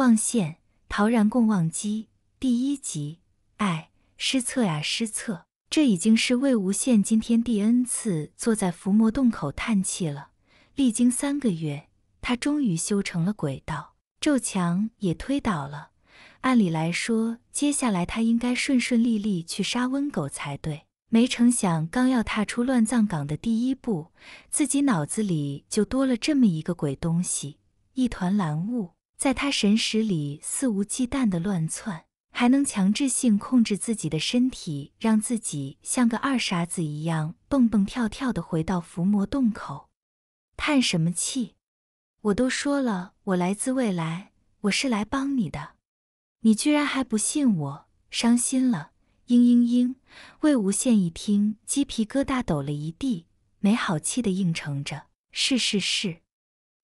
望羡陶然共忘机第一集，哎，失策呀失策！这已经是魏无羡今天第 n 次坐在伏魔洞口叹气了。历经三个月，他终于修成了鬼道，咒墙也推倒了。按理来说，接下来他应该顺顺利利去杀温狗才对。没成想，刚要踏出乱葬岗的第一步，自己脑子里就多了这么一个鬼东西，一团蓝雾。在他神识里肆无忌惮地乱窜，还能强制性控制自己的身体，让自己像个二傻子一样蹦蹦跳跳地回到伏魔洞口。叹什么气？我都说了，我来自未来，我是来帮你的，你居然还不信我，伤心了。嘤嘤嘤！魏无羡一听，鸡皮疙瘩抖了一地，没好气的应承着：“是是是。”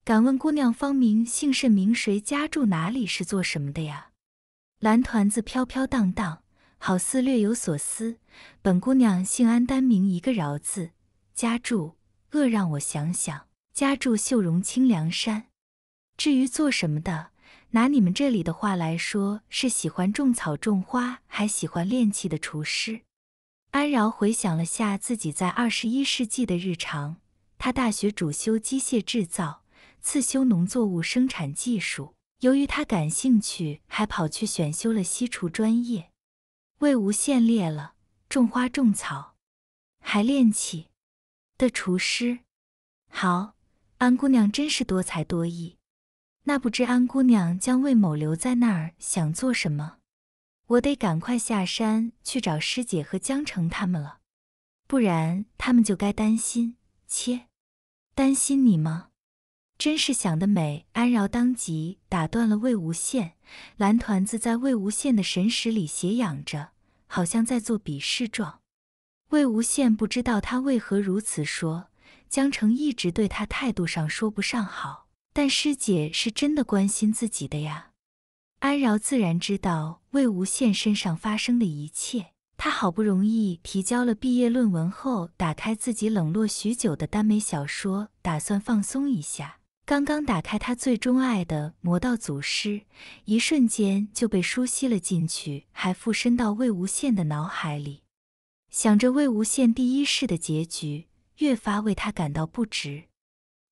敢问姑娘芳名姓甚名谁？家住哪里？是做什么的呀？蓝团子飘飘荡荡，好似略有所思。本姑娘姓安，单名一个饶字。家住，呃，让我想想，家住秀容清凉山。至于做什么的，拿你们这里的话来说，是喜欢种草种花，还喜欢炼气的厨师。安饶回想了下自己在二十一世纪的日常，他大学主修机械制造。自修农作物生产技术，由于他感兴趣，还跑去选修了西厨专业。魏无羡裂了种花种草，还练起的厨师。好，安姑娘真是多才多艺。那不知安姑娘将魏某留在那儿想做什么？我得赶快下山去找师姐和江澄他们了，不然他们就该担心。切，担心你吗？真是想得美！安饶当即打断了魏无羡。蓝团子在魏无羡的神识里斜仰着，好像在做鄙视状。魏无羡不知道他为何如此说。江澄一直对他态度上说不上好，但师姐是真的关心自己的呀。安饶自然知道魏无羡身上发生的一切。他好不容易提交了毕业论文后，打开自己冷落许久的耽美小说，打算放松一下。刚刚打开他最钟爱的《魔道祖师》，一瞬间就被书吸了进去，还附身到魏无羡的脑海里，想着魏无羡第一世的结局，越发为他感到不值。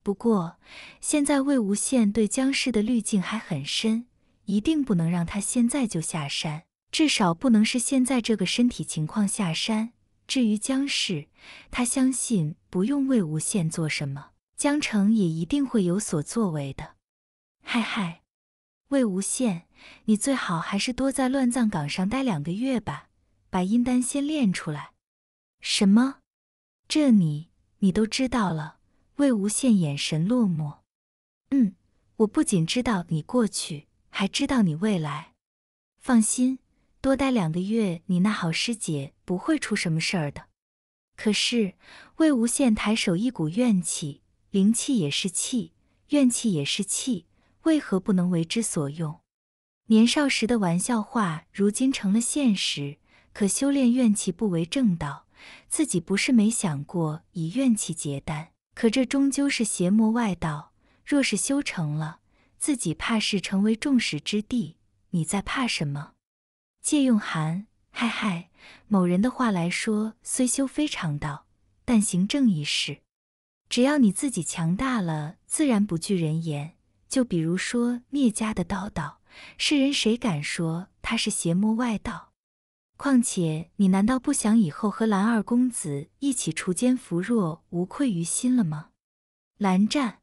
不过，现在魏无羡对江氏的滤镜还很深，一定不能让他现在就下山，至少不能是现在这个身体情况下山。至于江氏，他相信不用魏无羡做什么。江城也一定会有所作为的，嗨嗨，魏无羡，你最好还是多在乱葬岗上待两个月吧，把阴丹先练出来。什么？这你你都知道了？魏无羡眼神落寞。嗯，我不仅知道你过去，还知道你未来。放心，多待两个月，你那好师姐不会出什么事儿的。可是，魏无羡抬手，一股怨气。灵气也是气，怨气也是气，为何不能为之所用？年少时的玩笑话，如今成了现实。可修炼怨气不为正道，自己不是没想过以怨气结丹，可这终究是邪魔外道。若是修成了，自己怕是成为众矢之的。你在怕什么？借用韩嗨嗨某人的话来说，虽修非常道，但行正义事。只要你自己强大了，自然不惧人言。就比如说聂家的叨叨，世人谁敢说他是邪魔外道？况且你难道不想以后和蓝二公子一起锄奸扶弱，无愧于心了吗？蓝湛，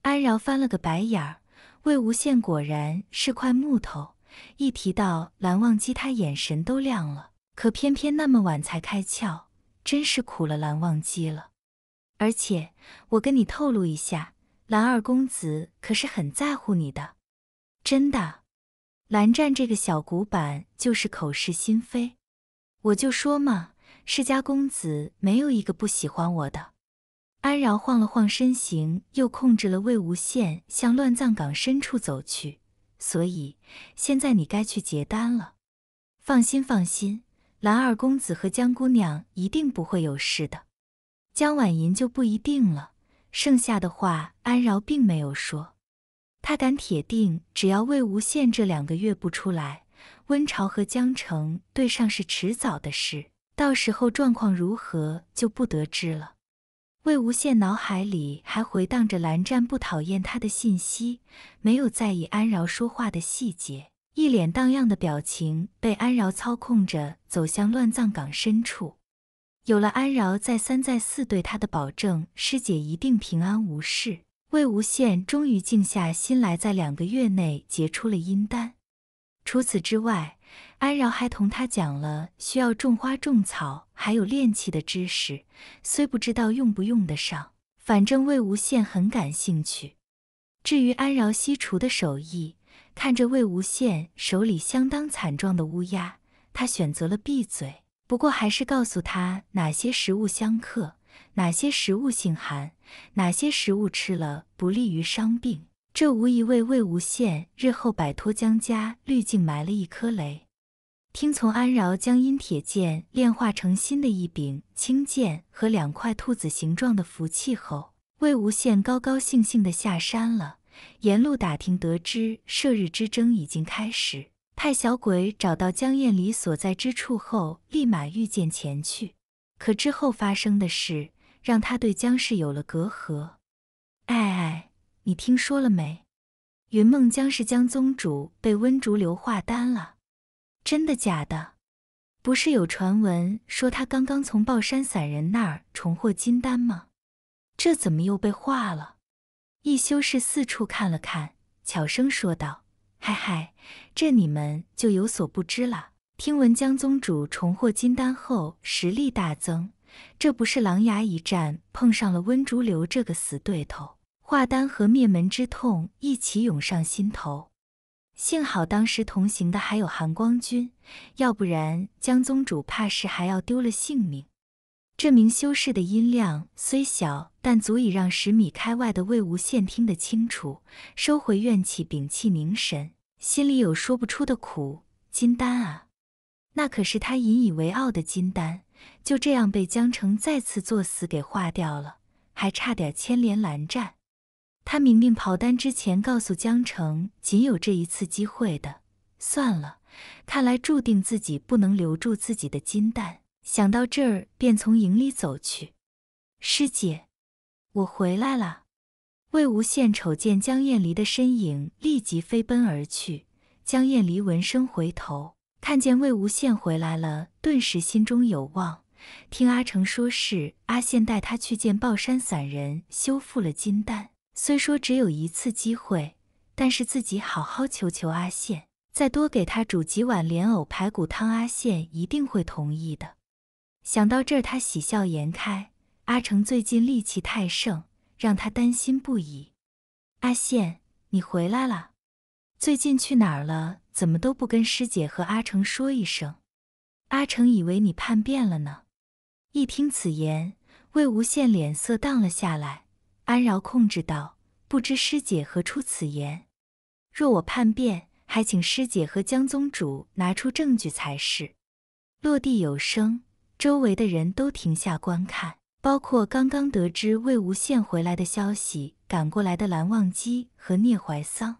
安饶翻了个白眼儿。魏无羡果然是块木头，一提到蓝忘机，他眼神都亮了。可偏偏那么晚才开窍，真是苦了蓝忘机了。而且我跟你透露一下，蓝二公子可是很在乎你的，真的。蓝湛这个小古板就是口是心非，我就说嘛，世家公子没有一个不喜欢我的。安饶晃了晃身形，又控制了魏无羡向乱葬岗深处走去。所以现在你该去结丹了。放心放心，蓝二公子和江姑娘一定不会有事的。江婉吟就不一定了，剩下的话安饶并没有说。他敢铁定，只要魏无羡这两个月不出来，温晁和江澄对上是迟早的事，到时候状况如何就不得知了。魏无羡脑海里还回荡着蓝湛不讨厌他的信息，没有在意安饶说话的细节，一脸荡漾的表情被安饶操控着走向乱葬岗深处。有了安饶再三再四对他的保证，师姐一定平安无事。魏无羡终于静下心来，在两个月内结出了阴丹。除此之外，安饶还同他讲了需要种花、种草，还有炼器的知识。虽不知道用不用得上，反正魏无羡很感兴趣。至于安饶西厨的手艺，看着魏无羡手里相当惨状的乌鸦，他选择了闭嘴。不过还是告诉他哪些食物相克，哪些食物性寒，哪些食物吃了不利于伤病。这无疑为魏无羡日后摆脱江家滤镜埋了一颗雷。听从安饶将阴铁剑炼化成新的一柄青剑和两块兔子形状的符器后，魏无羡高高兴兴地下山了。沿路打听得知，射日之争已经开始。派小鬼找到江燕离所在之处后，立马御剑前去。可之后发生的事，让他对江氏有了隔阂。爱爱，你听说了没？云梦江氏江宗主被温竹流化丹了，真的假的？不是有传闻说他刚刚从抱山散人那儿重获金丹吗？这怎么又被化了？一修士四处看了看，悄声说道。嗨嗨，这你们就有所不知了。听闻江宗主重获金丹后，实力大增。这不是狼牙一战碰上了温竹流这个死对头，化丹和灭门之痛一起涌上心头。幸好当时同行的还有寒光君，要不然江宗主怕是还要丢了性命。这名修士的音量虽小。但足以让十米开外的魏无羡听得清楚。收回怨气，屏气凝神，心里有说不出的苦。金丹啊，那可是他引以为傲的金丹，就这样被江澄再次作死给化掉了，还差点牵连蓝湛。他明明跑单之前告诉江澄仅有这一次机会的，算了，看来注定自己不能留住自己的金丹。想到这儿，便从营里走去。师姐。我回来了，魏无羡瞅见江厌离的身影，立即飞奔而去。江厌离闻声回头，看见魏无羡回来了，顿时心中有望。听阿成说，是阿羡带他去见抱山散人，修复了金丹。虽说只有一次机会，但是自己好好求求阿羡，再多给他煮几碗莲藕排骨汤，阿羡一定会同意的。想到这儿，他喜笑颜开。阿成最近戾气太盛，让他担心不已。阿羡，你回来了？最近去哪儿了？怎么都不跟师姐和阿成说一声？阿成以为你叛变了呢。一听此言，魏无羡脸色荡了下来。安饶控制道：“不知师姐何出此言？若我叛变，还请师姐和江宗主拿出证据才是。”落地有声，周围的人都停下观看。包括刚刚得知魏无羡回来的消息赶过来的蓝忘机和聂怀桑。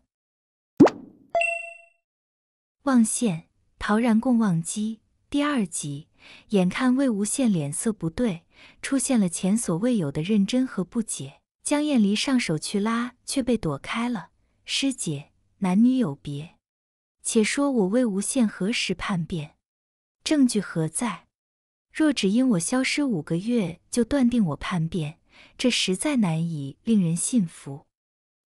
望羡，陶然共忘机。第二集，眼看魏无羡脸色不对，出现了前所未有的认真和不解。江厌离上手去拉，却被躲开了。师姐，男女有别。且说，我魏无羡何时叛变？证据何在？若只因我消失五个月就断定我叛变，这实在难以令人信服。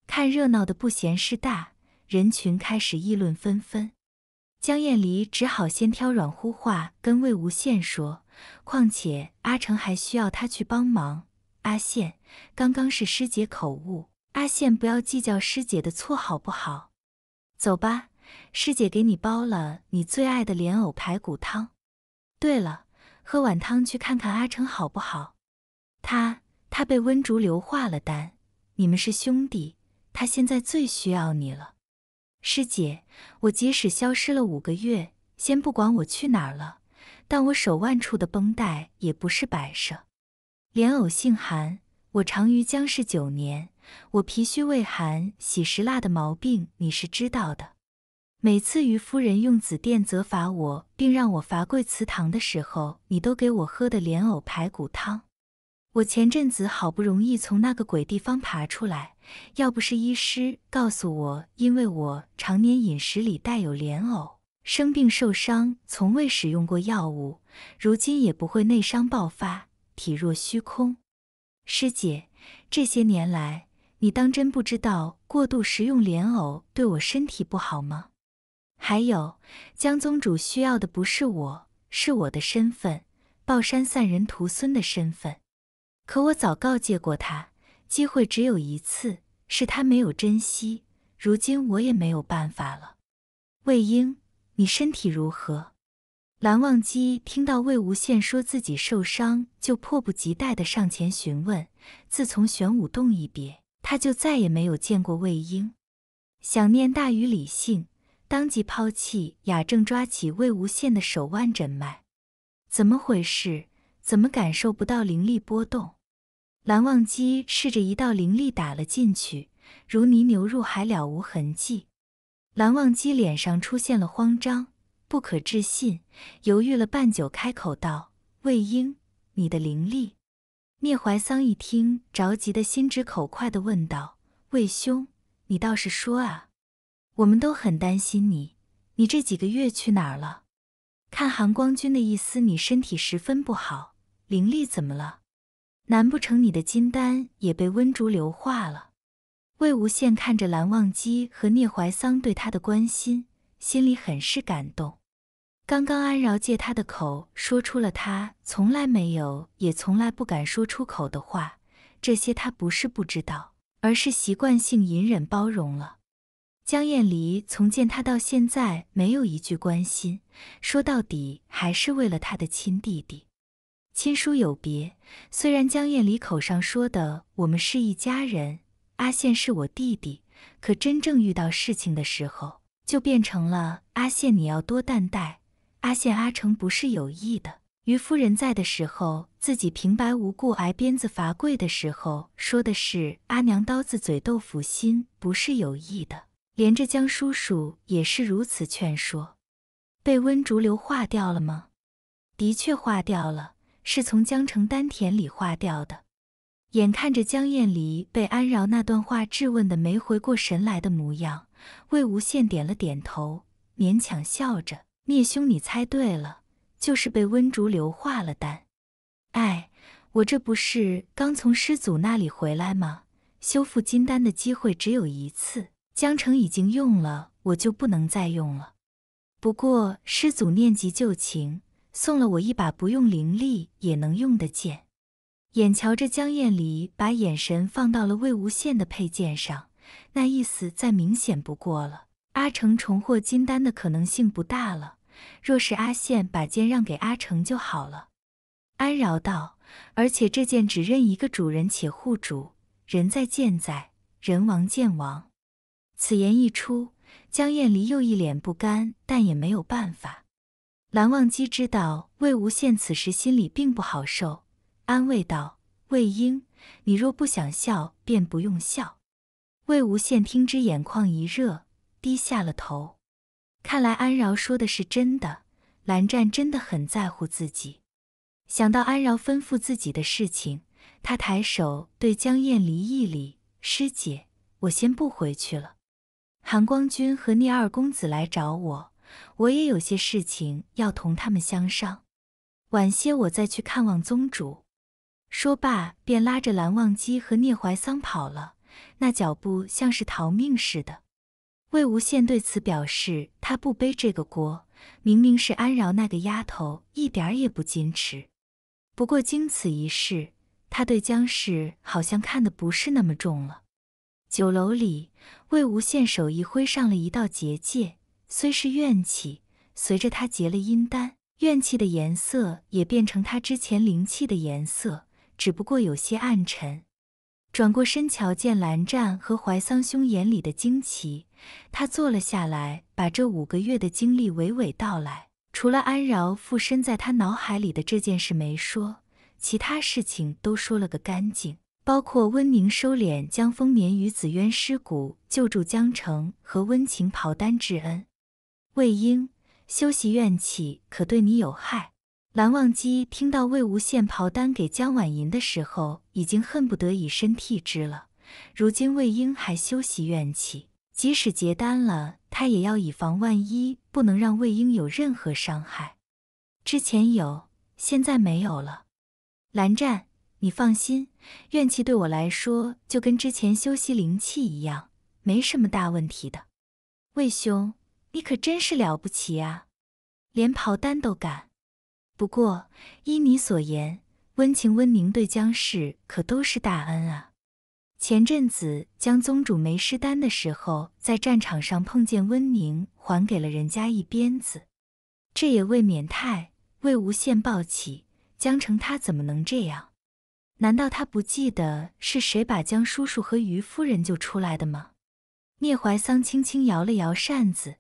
看热闹的不嫌事大，人群开始议论纷纷。江厌离只好先挑软乎话跟魏无羡说：“况且阿成还需要他去帮忙。阿羡，刚刚是师姐口误，阿羡不要计较师姐的错，好不好？走吧，师姐给你煲了你最爱的莲藕排骨汤。对了。”喝碗汤去看看阿成好不好？他他被温竹流化了丹。你们是兄弟，他现在最需要你了。师姐，我即使消失了五个月，先不管我去哪儿了，但我手腕处的绷带也不是摆设。莲藕性寒，我长于江氏九年，我脾虚胃寒，喜食辣的毛病你是知道的。每次于夫人用紫电责罚我，并让我罚跪祠堂的时候，你都给我喝的莲藕排骨汤。我前阵子好不容易从那个鬼地方爬出来，要不是医师告诉我，因为我常年饮食里带有莲藕，生病受伤从未使用过药物，如今也不会内伤爆发，体弱虚空。师姐，这些年来，你当真不知道过度食用莲藕对我身体不好吗？还有，江宗主需要的不是我，是我的身份，抱山散人徒孙的身份。可我早告诫过他，机会只有一次，是他没有珍惜。如今我也没有办法了。魏婴，你身体如何？蓝忘机听到魏无羡说自己受伤，就迫不及待的上前询问。自从玄武洞一别，他就再也没有见过魏婴，想念大于理性。当即抛弃雅正，抓起魏无羡的手腕诊脉。怎么回事？怎么感受不到灵力波动？蓝忘机试着一道灵力打了进去，如泥牛入海，了无痕迹。蓝忘机脸上出现了慌张，不可置信，犹豫了半久，开口道：“魏婴，你的灵力。”聂怀桑一听，着急的心直口快的问道：“魏兄，你倒是说啊。”我们都很担心你，你这几个月去哪儿了？看韩光君的意思，你身体十分不好，灵力怎么了？难不成你的金丹也被温竹流化了？魏无羡看着蓝忘机和聂怀桑对他的关心，心里很是感动。刚刚安饶借他的口说出了他从来没有也从来不敢说出口的话，这些他不是不知道，而是习惯性隐忍包容了。江燕离从见他到现在，没有一句关心。说到底，还是为了他的亲弟弟。亲疏有别。虽然江燕离口上说的“我们是一家人”，阿羡是我弟弟，可真正遇到事情的时候，就变成了“阿羡，你要多担待”。阿羡，阿成不是有意的。于夫人在的时候，自己平白无故挨鞭子罚跪的时候，说的是“阿娘刀子嘴豆腐心”，不是有意的。连着江叔叔也是如此劝说，被温竹流化掉了吗？的确化掉了，是从江城丹田里化掉的。眼看着江燕离被安饶那段话质问的没回过神来的模样，魏无羡点了点头，勉强笑着：“聂兄，你猜对了，就是被温竹流化了丹。哎，我这不是刚从师祖那里回来吗？修复金丹的机会只有一次。”江城已经用了，我就不能再用了。不过师祖念及旧情，送了我一把不用灵力也能用的剑。眼瞧着江燕离把眼神放到了魏无羡的佩剑上，那意思再明显不过了。阿成重获金丹的可能性不大了。若是阿羡把剑让给阿成就好了。安饶道，而且这剑只认一个主人，且护主人在剑在，人亡剑亡。此言一出，江燕离又一脸不甘，但也没有办法。蓝忘机知道魏无羡此时心里并不好受，安慰道：“魏婴，你若不想笑，便不用笑。”魏无羡听之，眼眶一热，低下了头。看来安饶说的是真的，蓝湛真的很在乎自己。想到安饶吩咐自己的事情，他抬手对江燕离一礼：“师姐，我先不回去了。”韩光君和聂二公子来找我，我也有些事情要同他们相商。晚些我再去看望宗主。说罢，便拉着蓝忘机和聂怀桑跑了，那脚步像是逃命似的。魏无羡对此表示他不背这个锅，明明是安饶那个丫头一点也不矜持。不过经此一事，他对江氏好像看得不是那么重了。酒楼里，魏无羡手一挥，上了一道结界。虽是怨气，随着他结了阴丹，怨气的颜色也变成他之前灵气的颜色，只不过有些暗沉。转过身，瞧见蓝湛和怀桑兄眼里的惊奇，他坐了下来，把这五个月的经历娓娓道来。除了安饶附身在他脑海里的这件事没说，其他事情都说了个干净。包括温宁收敛江丰年与紫渊尸骨，救助江城和温情袍丹之恩。魏婴修习怨气可对你有害。蓝忘机听到魏无羡刨丹给江晚吟的时候，已经恨不得以身替之了。如今魏婴还修习怨气，即使结丹了，他也要以防万一，不能让魏婴有任何伤害。之前有，现在没有了。蓝湛，你放心。怨气对我来说就跟之前修习灵气一样，没什么大问题的。魏兄，你可真是了不起啊，连刨丹都敢。不过依你所言，温情温宁对江氏可都是大恩啊。前阵子江宗主没尸丹的时候，在战场上碰见温宁，还给了人家一鞭子，这也未免太……魏无羡抱起，江澄他怎么能这样？难道他不记得是谁把江叔叔和于夫人救出来的吗？聂怀桑轻轻摇了摇扇子，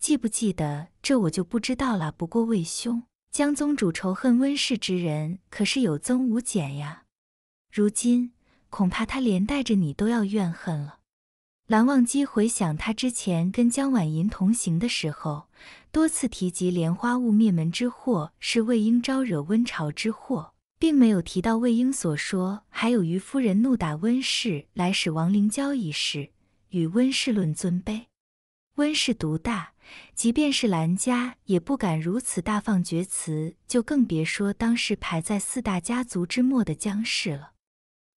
记不记得这我就不知道了。不过魏兄，江宗主仇恨温氏之人可是有增无减呀。如今恐怕他连带着你都要怨恨了。蓝忘机回想他之前跟江婉银同行的时候，多次提及莲花坞灭门之祸是魏婴招惹温潮之祸。并没有提到魏婴所说，还有虞夫人怒打温氏来使王灵娇一事，与温氏论尊卑，温氏独大，即便是兰家也不敢如此大放厥词，就更别说当时排在四大家族之末的江氏了。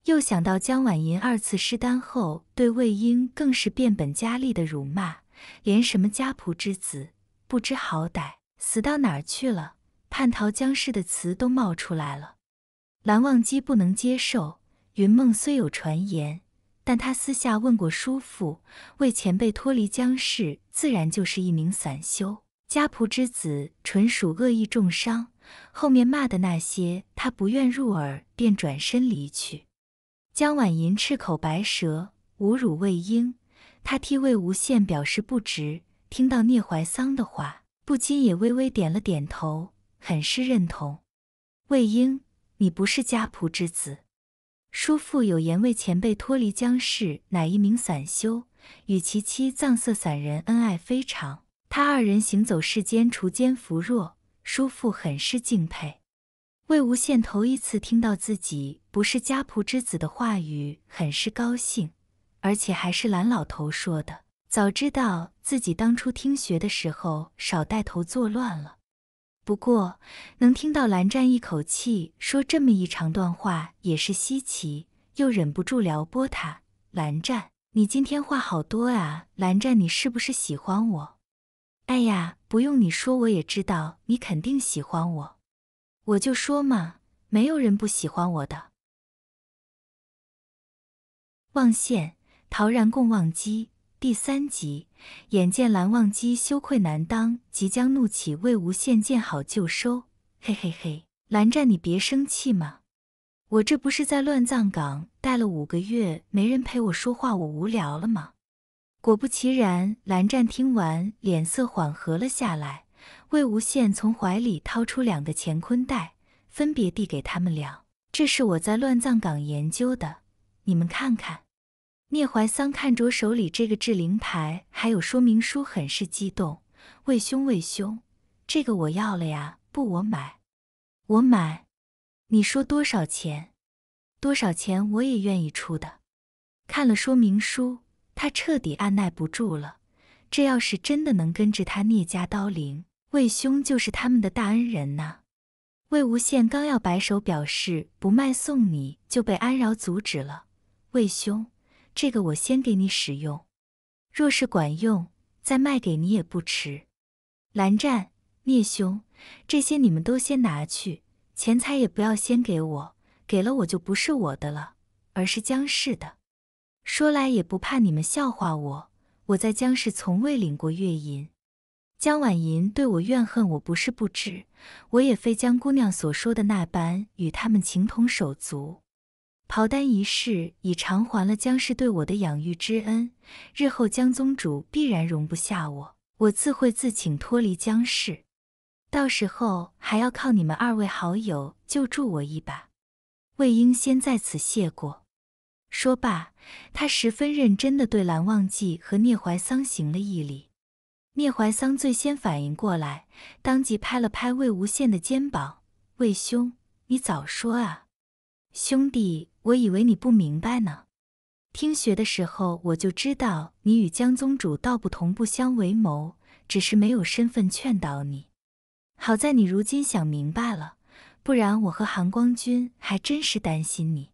又想到江婉莹二次失单后，对魏婴更是变本加厉的辱骂，连什么家仆之子，不知好歹，死到哪儿去了，叛逃江氏的词都冒出来了。蓝忘机不能接受。云梦虽有传言，但他私下问过叔父，为前辈脱离江氏，自然就是一名散修，家仆之子，纯属恶意重伤。后面骂的那些，他不愿入耳，便转身离去。江婉银赤口白舌，侮辱魏婴，他替魏无羡表示不值。听到聂怀桑的话，不禁也微微点了点头，很是认同。魏婴。你不是家仆之子，叔父有言，为前辈脱离江氏，乃一名散修，与其妻藏色散人恩爱非常。他二人行走世间，除奸扶弱，叔父很是敬佩。魏无羡头一次听到自己不是家仆之子的话语，很是高兴，而且还是蓝老头说的。早知道自己当初听学的时候少带头作乱了。不过，能听到蓝湛一口气说这么一长段话也是稀奇，又忍不住撩拨他。蓝湛，你今天话好多啊！蓝湛，你是不是喜欢我？哎呀，不用你说，我也知道你肯定喜欢我。我就说嘛，没有人不喜欢我的。望羡，陶然共忘机。第三集，眼见蓝忘机羞愧难当，即将怒起，魏无羡见好就收，嘿嘿嘿，蓝湛你别生气嘛，我这不是在乱葬岗待了五个月，没人陪我说话，我无聊了吗？果不其然，蓝湛听完脸色缓和了下来。魏无羡从怀里掏出两个乾坤袋，分别递给他们俩，这是我在乱葬岗研究的，你们看看。聂怀桑看着手里这个制灵牌，还有说明书，很是激动。魏兄，魏兄，这个我要了呀！不，我买，我买。你说多少钱？多少钱我也愿意出的。看了说明书，他彻底按耐不住了。这要是真的能跟着他聂家刀灵，魏兄就是他们的大恩人呐。魏无羡刚要摆手表示不卖送你，就被安饶阻止了。魏兄。这个我先给你使用，若是管用，再卖给你也不迟。蓝湛，聂兄，这些你们都先拿去，钱财也不要先给我，给了我就不是我的了，而是江氏的。说来也不怕你们笑话我，我在江氏从未领过月银。江婉银对我怨恨，我不是不知，我也非江姑娘所说的那般与他们情同手足。刨单一事已偿还了江氏对我的养育之恩，日后江宗主必然容不下我，我自会自请脱离江氏，到时候还要靠你们二位好友救助我一把。魏婴先在此谢过。说罢，他十分认真地对蓝忘机和聂怀桑行了一礼。聂怀桑最先反应过来，当即拍了拍魏无羡的肩膀：“魏兄，你早说啊！”兄弟，我以为你不明白呢。听学的时候我就知道你与江宗主道不同，不相为谋，只是没有身份劝导你。好在你如今想明白了，不然我和韩光君还真是担心你。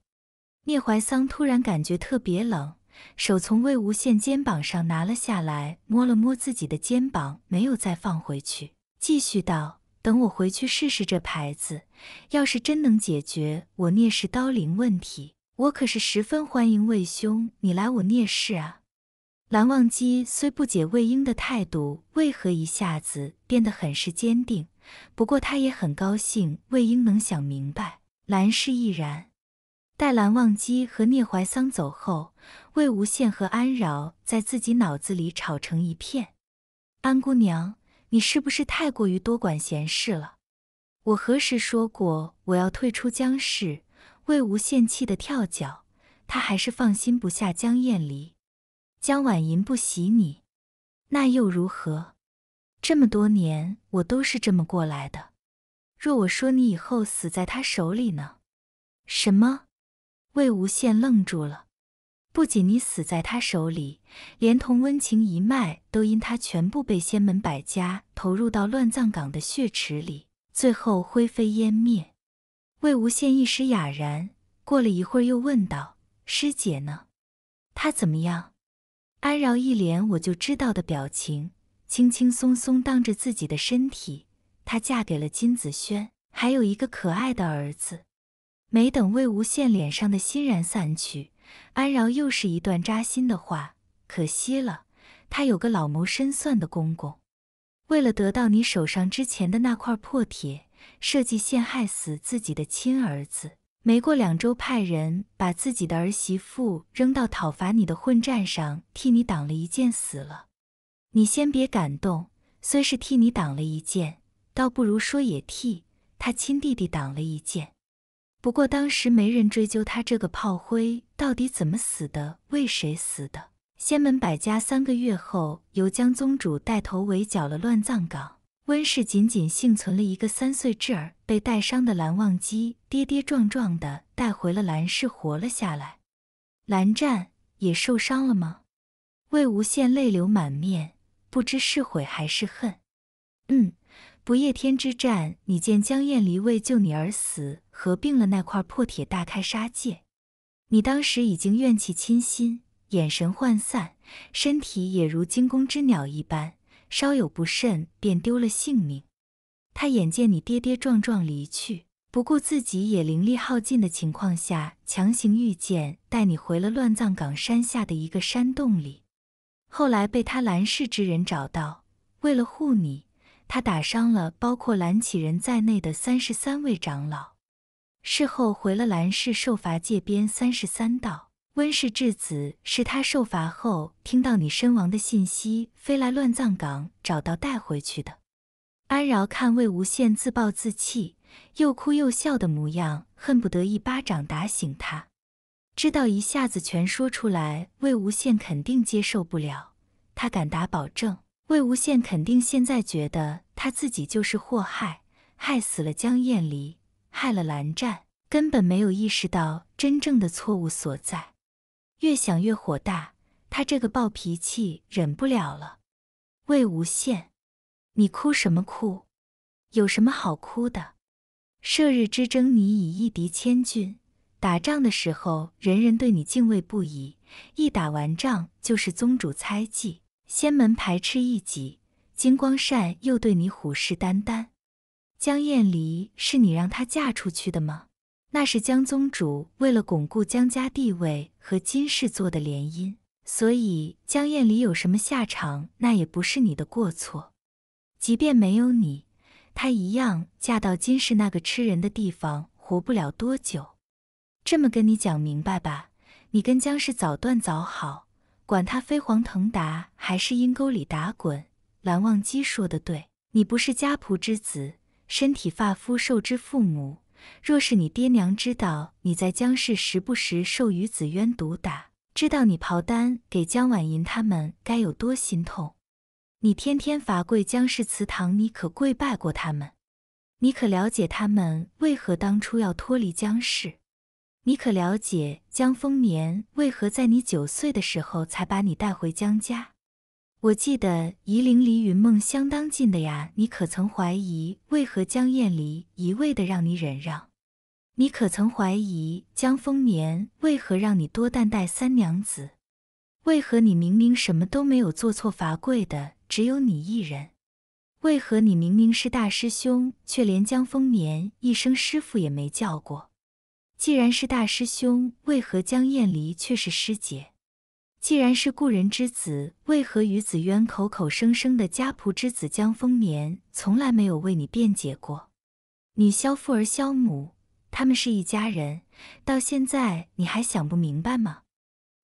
聂怀桑突然感觉特别冷，手从魏无羡肩膀上拿了下来，摸了摸自己的肩膀，没有再放回去，继续道。等我回去试试这牌子，要是真能解决我聂氏刀灵问题，我可是十分欢迎魏兄你来我聂氏啊！蓝忘机虽不解魏婴的态度为何一下子变得很是坚定，不过他也很高兴魏婴能想明白，蓝氏亦然。待蓝忘机和聂怀桑走后，魏无羡和安饶在自己脑子里吵成一片。安姑娘。你是不是太过于多管闲事了？我何时说过我要退出江氏？魏无羡气得跳脚，他还是放心不下江燕离。江婉莹不喜你，那又如何？这么多年，我都是这么过来的。若我说你以后死在他手里呢？什么？魏无羡愣住了。不仅你死在他手里，连同温情一脉都因他全部被仙门百家投入到乱葬岗的血池里，最后灰飞烟灭。魏无羡一时哑然，过了一会儿又问道：“师姐呢？她怎么样？”安饶一脸我就知道的表情，轻轻松松当着自己的身体，她嫁给了金子轩，还有一个可爱的儿子。没等魏无羡脸上的欣然散去。安饶又是一段扎心的话，可惜了，他有个老谋深算的公公，为了得到你手上之前的那块破铁，设计陷害死自己的亲儿子，没过两周，派人把自己的儿媳妇扔到讨伐你的混战上，替你挡了一剑死了。你先别感动，虽是替你挡了一剑，倒不如说也替他亲弟弟挡了一剑。不过当时没人追究他这个炮灰。到底怎么死的？为谁死的？仙门百家三个月后，由江宗主带头围剿了乱葬岗。温氏仅仅幸存了一个三岁侄儿，被带伤的蓝忘机跌跌撞撞的带回了蓝氏，活了下来。蓝湛也受伤了吗？魏无羡泪流满面，不知是悔还是恨。嗯，不夜天之战，你见江厌离为救你而死，合并了那块破铁，大开杀戒。你当时已经怨气侵心，眼神涣散，身体也如惊弓之鸟一般，稍有不慎便丢了性命。他眼见你跌跌撞撞离去，不顾自己也灵力耗尽的情况下，强行御剑带你回了乱葬岗山下的一个山洞里。后来被他蓝氏之人找到，为了护你，他打伤了包括蓝启人在内的三十三位长老。事后回了兰氏，受罚戒鞭三十三道。温氏质子是他受罚后听到你身亡的信息，飞来乱葬岗找到带回去的。安饶看魏无羡自暴自弃，又哭又笑的模样，恨不得一巴掌打醒他。知道一下子全说出来，魏无羡肯定接受不了。他敢打保证，魏无羡肯定现在觉得他自己就是祸害，害死了江厌离。害了蓝湛，根本没有意识到真正的错误所在。越想越火大，他这个暴脾气忍不了了。魏无羡，你哭什么哭？有什么好哭的？射日之争，你以一敌千军，打仗的时候人人对你敬畏不已。一打完仗，就是宗主猜忌，仙门排斥异己，金光善又对你虎视眈眈。江厌离是你让她嫁出去的吗？那是江宗主为了巩固江家地位和金氏做的联姻，所以江厌离有什么下场，那也不是你的过错。即便没有你，她一样嫁到金氏那个吃人的地方，活不了多久。这么跟你讲明白吧，你跟江氏早断早好，管他飞黄腾达还是阴沟里打滚。蓝忘机说的对，你不是家仆之子。身体发肤受之父母，若是你爹娘知道你在江氏时不时受于子渊毒打，知道你刨丹给江婉莹他们，该有多心痛？你天天罚跪江氏祠堂，你可跪拜过他们？你可了解他们为何当初要脱离江氏？你可了解江丰年为何在你九岁的时候才把你带回江家？我记得夷陵离云梦相当近的呀，你可曾怀疑为何江厌离一味的让你忍让？你可曾怀疑江丰年为何让你多担待三娘子？为何你明明什么都没有做错，罚跪的只有你一人？为何你明明是大师兄，却连江丰年一声师傅也没叫过？既然是大师兄，为何江厌离却是师姐？既然是故人之子，为何与子渊口口声声的家仆之子江丰年从来没有为你辩解过？你萧父，儿萧母，他们是一家人，到现在你还想不明白吗？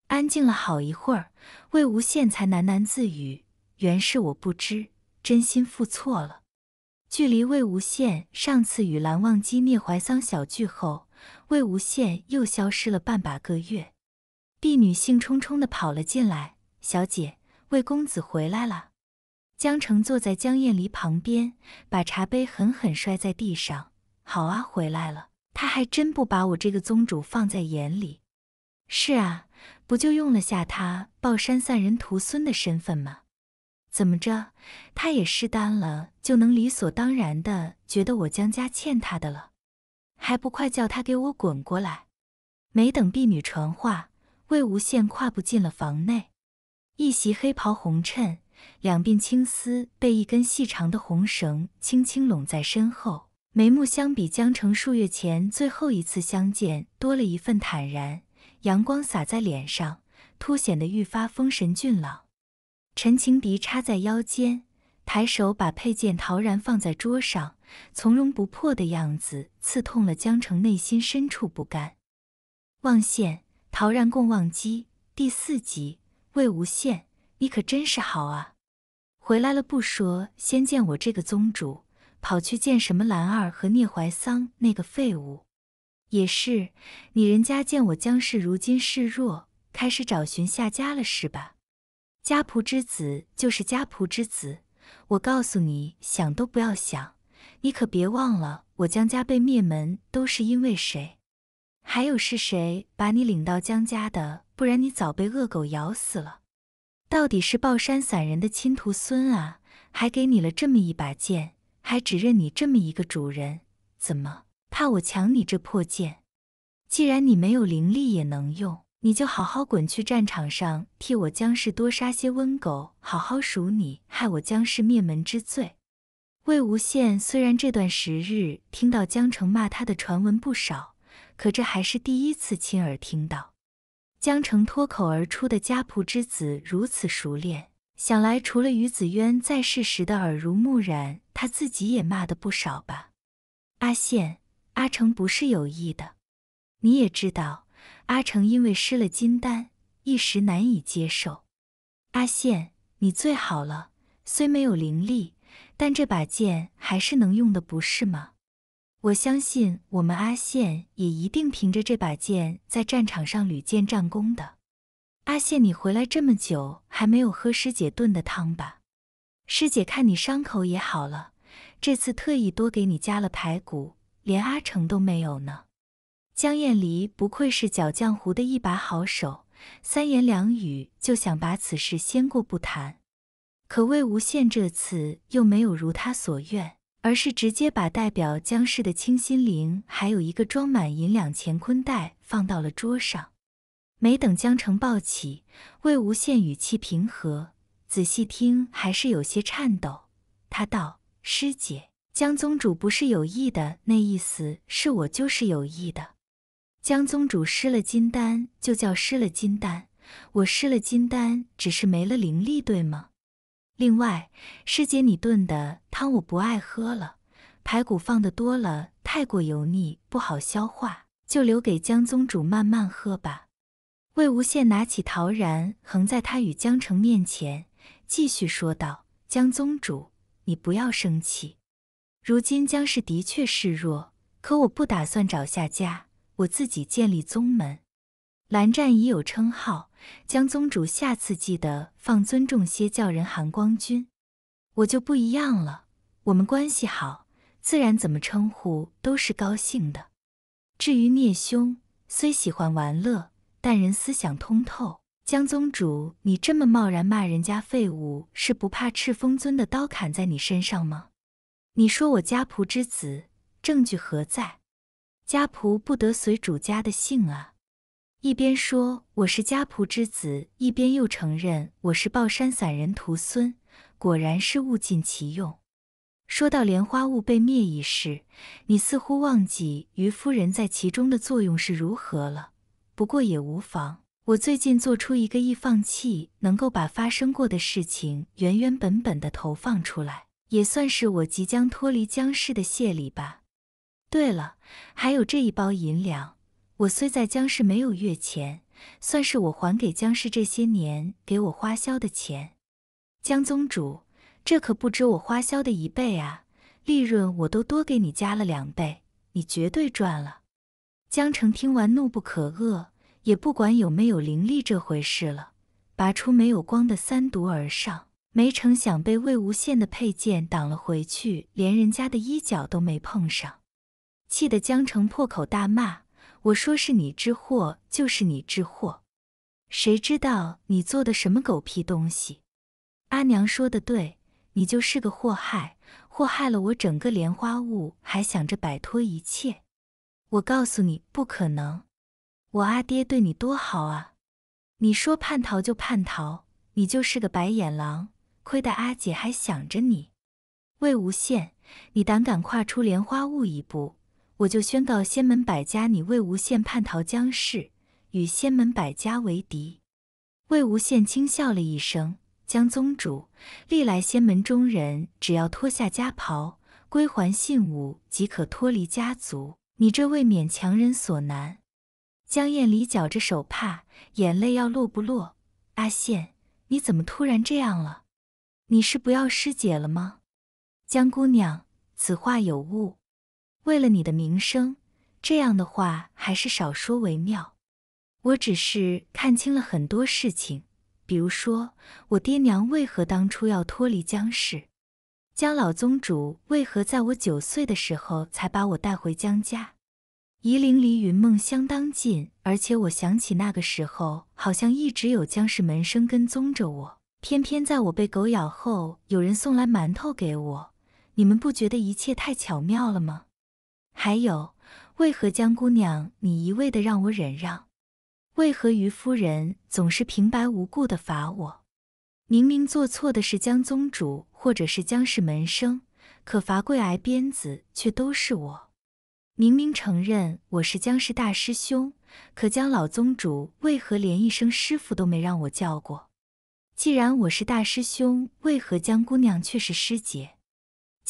安静了好一会儿，魏无羡才喃喃自语：“原是我不知，真心负错了。”距离魏无羡上次与蓝忘机、聂怀桑小聚后，魏无羡又消失了半把个月。婢女兴冲冲地跑了进来，小姐，魏公子回来了。江澄坐在江燕离旁边，把茶杯狠狠摔在地上。好啊，回来了，他还真不把我这个宗主放在眼里。是啊，不就用了下他抱山散人徒孙的身份吗？怎么着，他也失单了，就能理所当然的觉得我江家欠他的了？还不快叫他给我滚过来！没等婢女传话。魏无羡跨步进了房内，一袭黑袍红衬，两鬓青丝被一根细长的红绳轻轻拢在身后，眉目相比江澄数月前最后一次相见多了一份坦然。阳光洒在脸上，凸显得愈发风神俊朗。陈情笛插在腰间，抬手把佩剑陶然放在桌上，从容不迫的样子刺痛了江澄内心深处不甘。望线。陶然共忘机第四集，魏无羡，你可真是好啊！回来了不说，先见我这个宗主，跑去见什么兰儿和聂怀桑那个废物，也是你人家见我江氏如今示弱，开始找寻下家了是吧？家仆之子就是家仆之子，我告诉你，想都不要想，你可别忘了我江家被灭门都是因为谁。还有是谁把你领到江家的？不然你早被恶狗咬死了。到底是抱山散人的亲徒孙啊，还给你了这么一把剑，还只认你这么一个主人，怎么怕我抢你这破剑？既然你没有灵力也能用，你就好好滚去战场上，替我江氏多杀些瘟狗，好好赎你害我江氏灭门之罪。魏无羡虽然这段时日听到江澄骂他的传闻不少。可这还是第一次亲耳听到江澄脱口而出的家仆之子如此熟练，想来除了于子渊在世时的耳濡目染，他自己也骂的不少吧？阿羡，阿成不是有意的，你也知道，阿成因为失了金丹，一时难以接受。阿羡，你最好了，虽没有灵力，但这把剑还是能用的，不是吗？我相信我们阿羡也一定凭着这把剑在战场上屡建战功的。阿羡，你回来这么久还没有喝师姐炖的汤吧？师姐看你伤口也好了，这次特意多给你加了排骨，连阿成都没有呢。江厌离不愧是搅浆糊的一把好手，三言两语就想把此事先过不谈。可魏无羡这次又没有如他所愿。而是直接把代表江氏的清心铃，还有一个装满银两乾坤袋放到了桌上。没等江澄抱起，魏无羡语气平和，仔细听还是有些颤抖。他道：“师姐，江宗主不是有意的，那意思是我就是有意的。江宗主失了金丹就叫失了金丹，我失了金丹只是没了灵力，对吗？”另外，师姐，你炖的汤我不爱喝了，排骨放的多了，太过油腻，不好消化，就留给江宗主慢慢喝吧。魏无羡拿起陶然，横在他与江澄面前，继续说道：“江宗主，你不要生气。如今江氏的确势弱，可我不打算找下家，我自己建立宗门。蓝湛已有称号。”江宗主，下次记得放尊重些，叫人含光君。我就不一样了，我们关系好，自然怎么称呼都是高兴的。至于聂兄，虽喜欢玩乐，但人思想通透。江宗主，你这么贸然骂人家废物，是不怕赤峰尊的刀砍在你身上吗？你说我家仆之子，证据何在？家仆不得随主家的姓啊。一边说我是家仆之子，一边又承认我是抱山散人徒孙，果然是物尽其用。说到莲花坞被灭一事，你似乎忘记于夫人在其中的作用是如何了。不过也无妨，我最近做出一个易放器，能够把发生过的事情原原本本的投放出来，也算是我即将脱离江氏的谢礼吧。对了，还有这一包银两。我虽在江氏没有月钱，算是我还给江氏这些年给我花销的钱。江宗主，这可不止我花销的一倍啊！利润我都多给你加了两倍，你绝对赚了。江城听完怒不可遏，也不管有没有灵力这回事了，拔出没有光的三毒而上，没成想被魏无羡的佩剑挡了回去，连人家的衣角都没碰上，气得江城破口大骂。我说是你之祸，就是你之祸。谁知道你做的什么狗屁东西？阿娘说的对，你就是个祸害，祸害了我整个莲花坞，还想着摆脱一切。我告诉你，不可能！我阿爹对你多好啊！你说叛逃就叛逃，你就是个白眼狼。亏得阿姐还想着你。魏无羡，你胆敢跨出莲花坞一步！我就宣告仙门百家，你魏无羡叛逃江氏，与仙门百家为敌。魏无羡轻笑了一声：“江宗主，历来仙门中人，只要脱下家袍，归还信物，即可脱离家族。你这未免强人所难。”江厌离绞着手帕，眼泪要落不落。阿羡，你怎么突然这样了？你是不要师姐了吗？江姑娘，此话有误。为了你的名声，这样的话还是少说为妙。我只是看清了很多事情，比如说我爹娘为何当初要脱离江氏，江老宗主为何在我九岁的时候才把我带回江家。夷陵离云梦相当近，而且我想起那个时候好像一直有江氏门生跟踪着我，偏偏在我被狗咬后，有人送来馒头给我。你们不觉得一切太巧妙了吗？还有，为何江姑娘，你一味的让我忍让？为何于夫人总是平白无故的罚我？明明做错的是江宗主或者是江氏门生，可罚跪挨鞭子却都是我。明明承认我是江氏大师兄，可江老宗主为何连一声师傅都没让我叫过？既然我是大师兄，为何江姑娘却是师姐？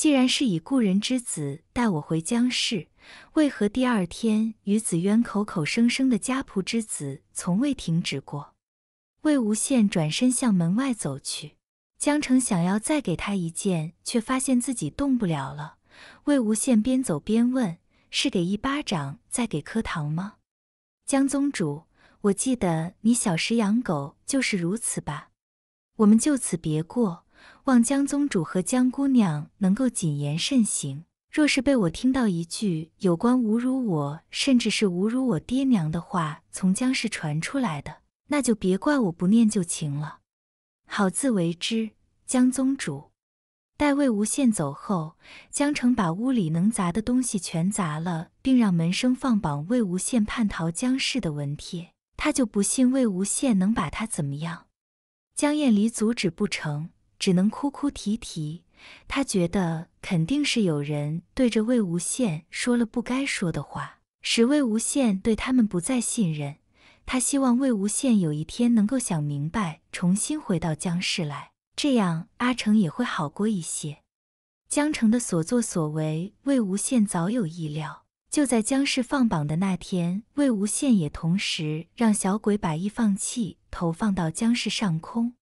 既然是以故人之子带我回江氏，为何第二天与子渊口口声声的家仆之子从未停止过？魏无羡转身向门外走去，江澄想要再给他一剑，却发现自己动不了了。魏无羡边走边问：“是给一巴掌，再给颗糖吗？”江宗主，我记得你小时养狗就是如此吧？我们就此别过。望江宗主和江姑娘能够谨言慎行，若是被我听到一句有关侮辱我，甚至是侮辱我爹娘的话从江氏传出来的，那就别怪我不念旧情了。好自为之，江宗主。待魏无羡走后，江澄把屋里能砸的东西全砸了，并让门生放榜魏无羡叛逃江氏的文帖。他就不信魏无羡能把他怎么样。江厌离阻止不成。只能哭哭啼啼，他觉得肯定是有人对着魏无羡说了不该说的话，使魏无羡对他们不再信任。他希望魏无羡有一天能够想明白，重新回到江氏来，这样阿成也会好过一些。江澄的所作所为，魏无羡早有意料。就在江氏放榜的那天，魏无羡也同时让小鬼把一放气投放到江氏上空。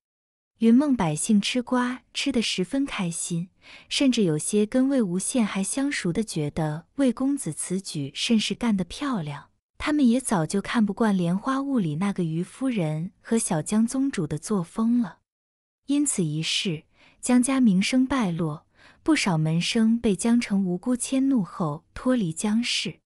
云梦百姓吃瓜吃得十分开心，甚至有些跟魏无羡还相熟的，觉得魏公子此举甚是干得漂亮。他们也早就看不惯莲花坞里那个虞夫人和小江宗主的作风了。因此一事，江家名声败落，不少门生被江澄无辜迁怒后脱离江氏，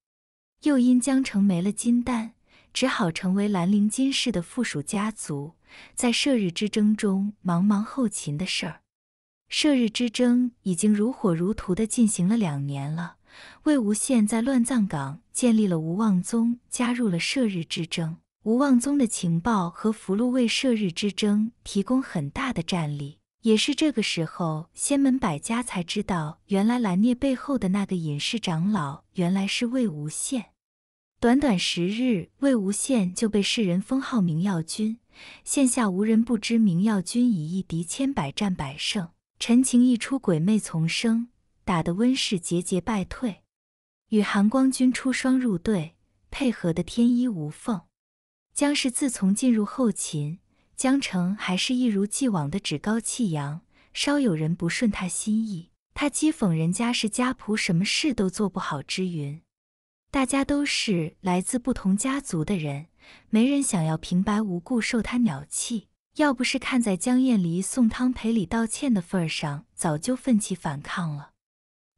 又因江澄没了金丹。只好成为兰陵金氏的附属家族，在射日之争中茫茫后勤的事儿。射日之争已经如火如荼地进行了两年了。魏无羡在乱葬岗建立了无妄宗，加入了射日之争。无妄宗的情报和福禄为射日之争提供很大的战力。也是这个时候，仙门百家才知道，原来兰聂背后的那个隐世长老，原来是魏无羡。短短十日，魏无羡就被世人封号明耀君，现下无人不知明耀君以一敌千，百战百胜。陈情一出，鬼魅丛生，打得温氏节节败退。与韩光君出双入对，配合得天衣无缝。江氏自从进入后秦，江澄还是一如既往的趾高气扬，稍有人不顺他心意，他讥讽人家是家仆，什么事都做不好之云。大家都是来自不同家族的人，没人想要平白无故受他鸟气。要不是看在江燕离送汤赔礼道歉的份儿上，早就奋起反抗了。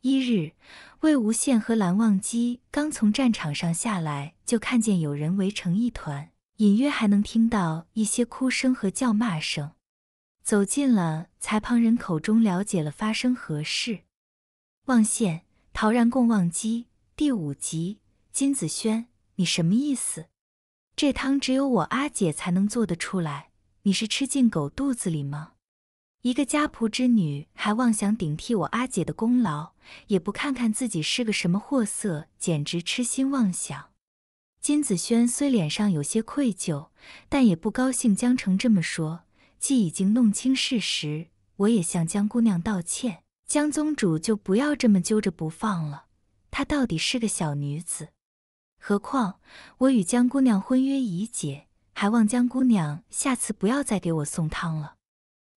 一日，魏无羡和蓝忘机刚从战场上下来，就看见有人围成一团，隐约还能听到一些哭声和叫骂声。走近了，才旁人口中了解了发生何事。望羡，陶然共忘机，第五集。金子轩，你什么意思？这汤只有我阿姐才能做得出来，你是吃进狗肚子里吗？一个家仆之女还妄想顶替我阿姐的功劳，也不看看自己是个什么货色，简直痴心妄想。金子轩虽脸上有些愧疚，但也不高兴江澄这么说。既已经弄清事实，我也向江姑娘道歉，江宗主就不要这么揪着不放了。她到底是个小女子。何况我与江姑娘婚约已解，还望江姑娘下次不要再给我送汤了。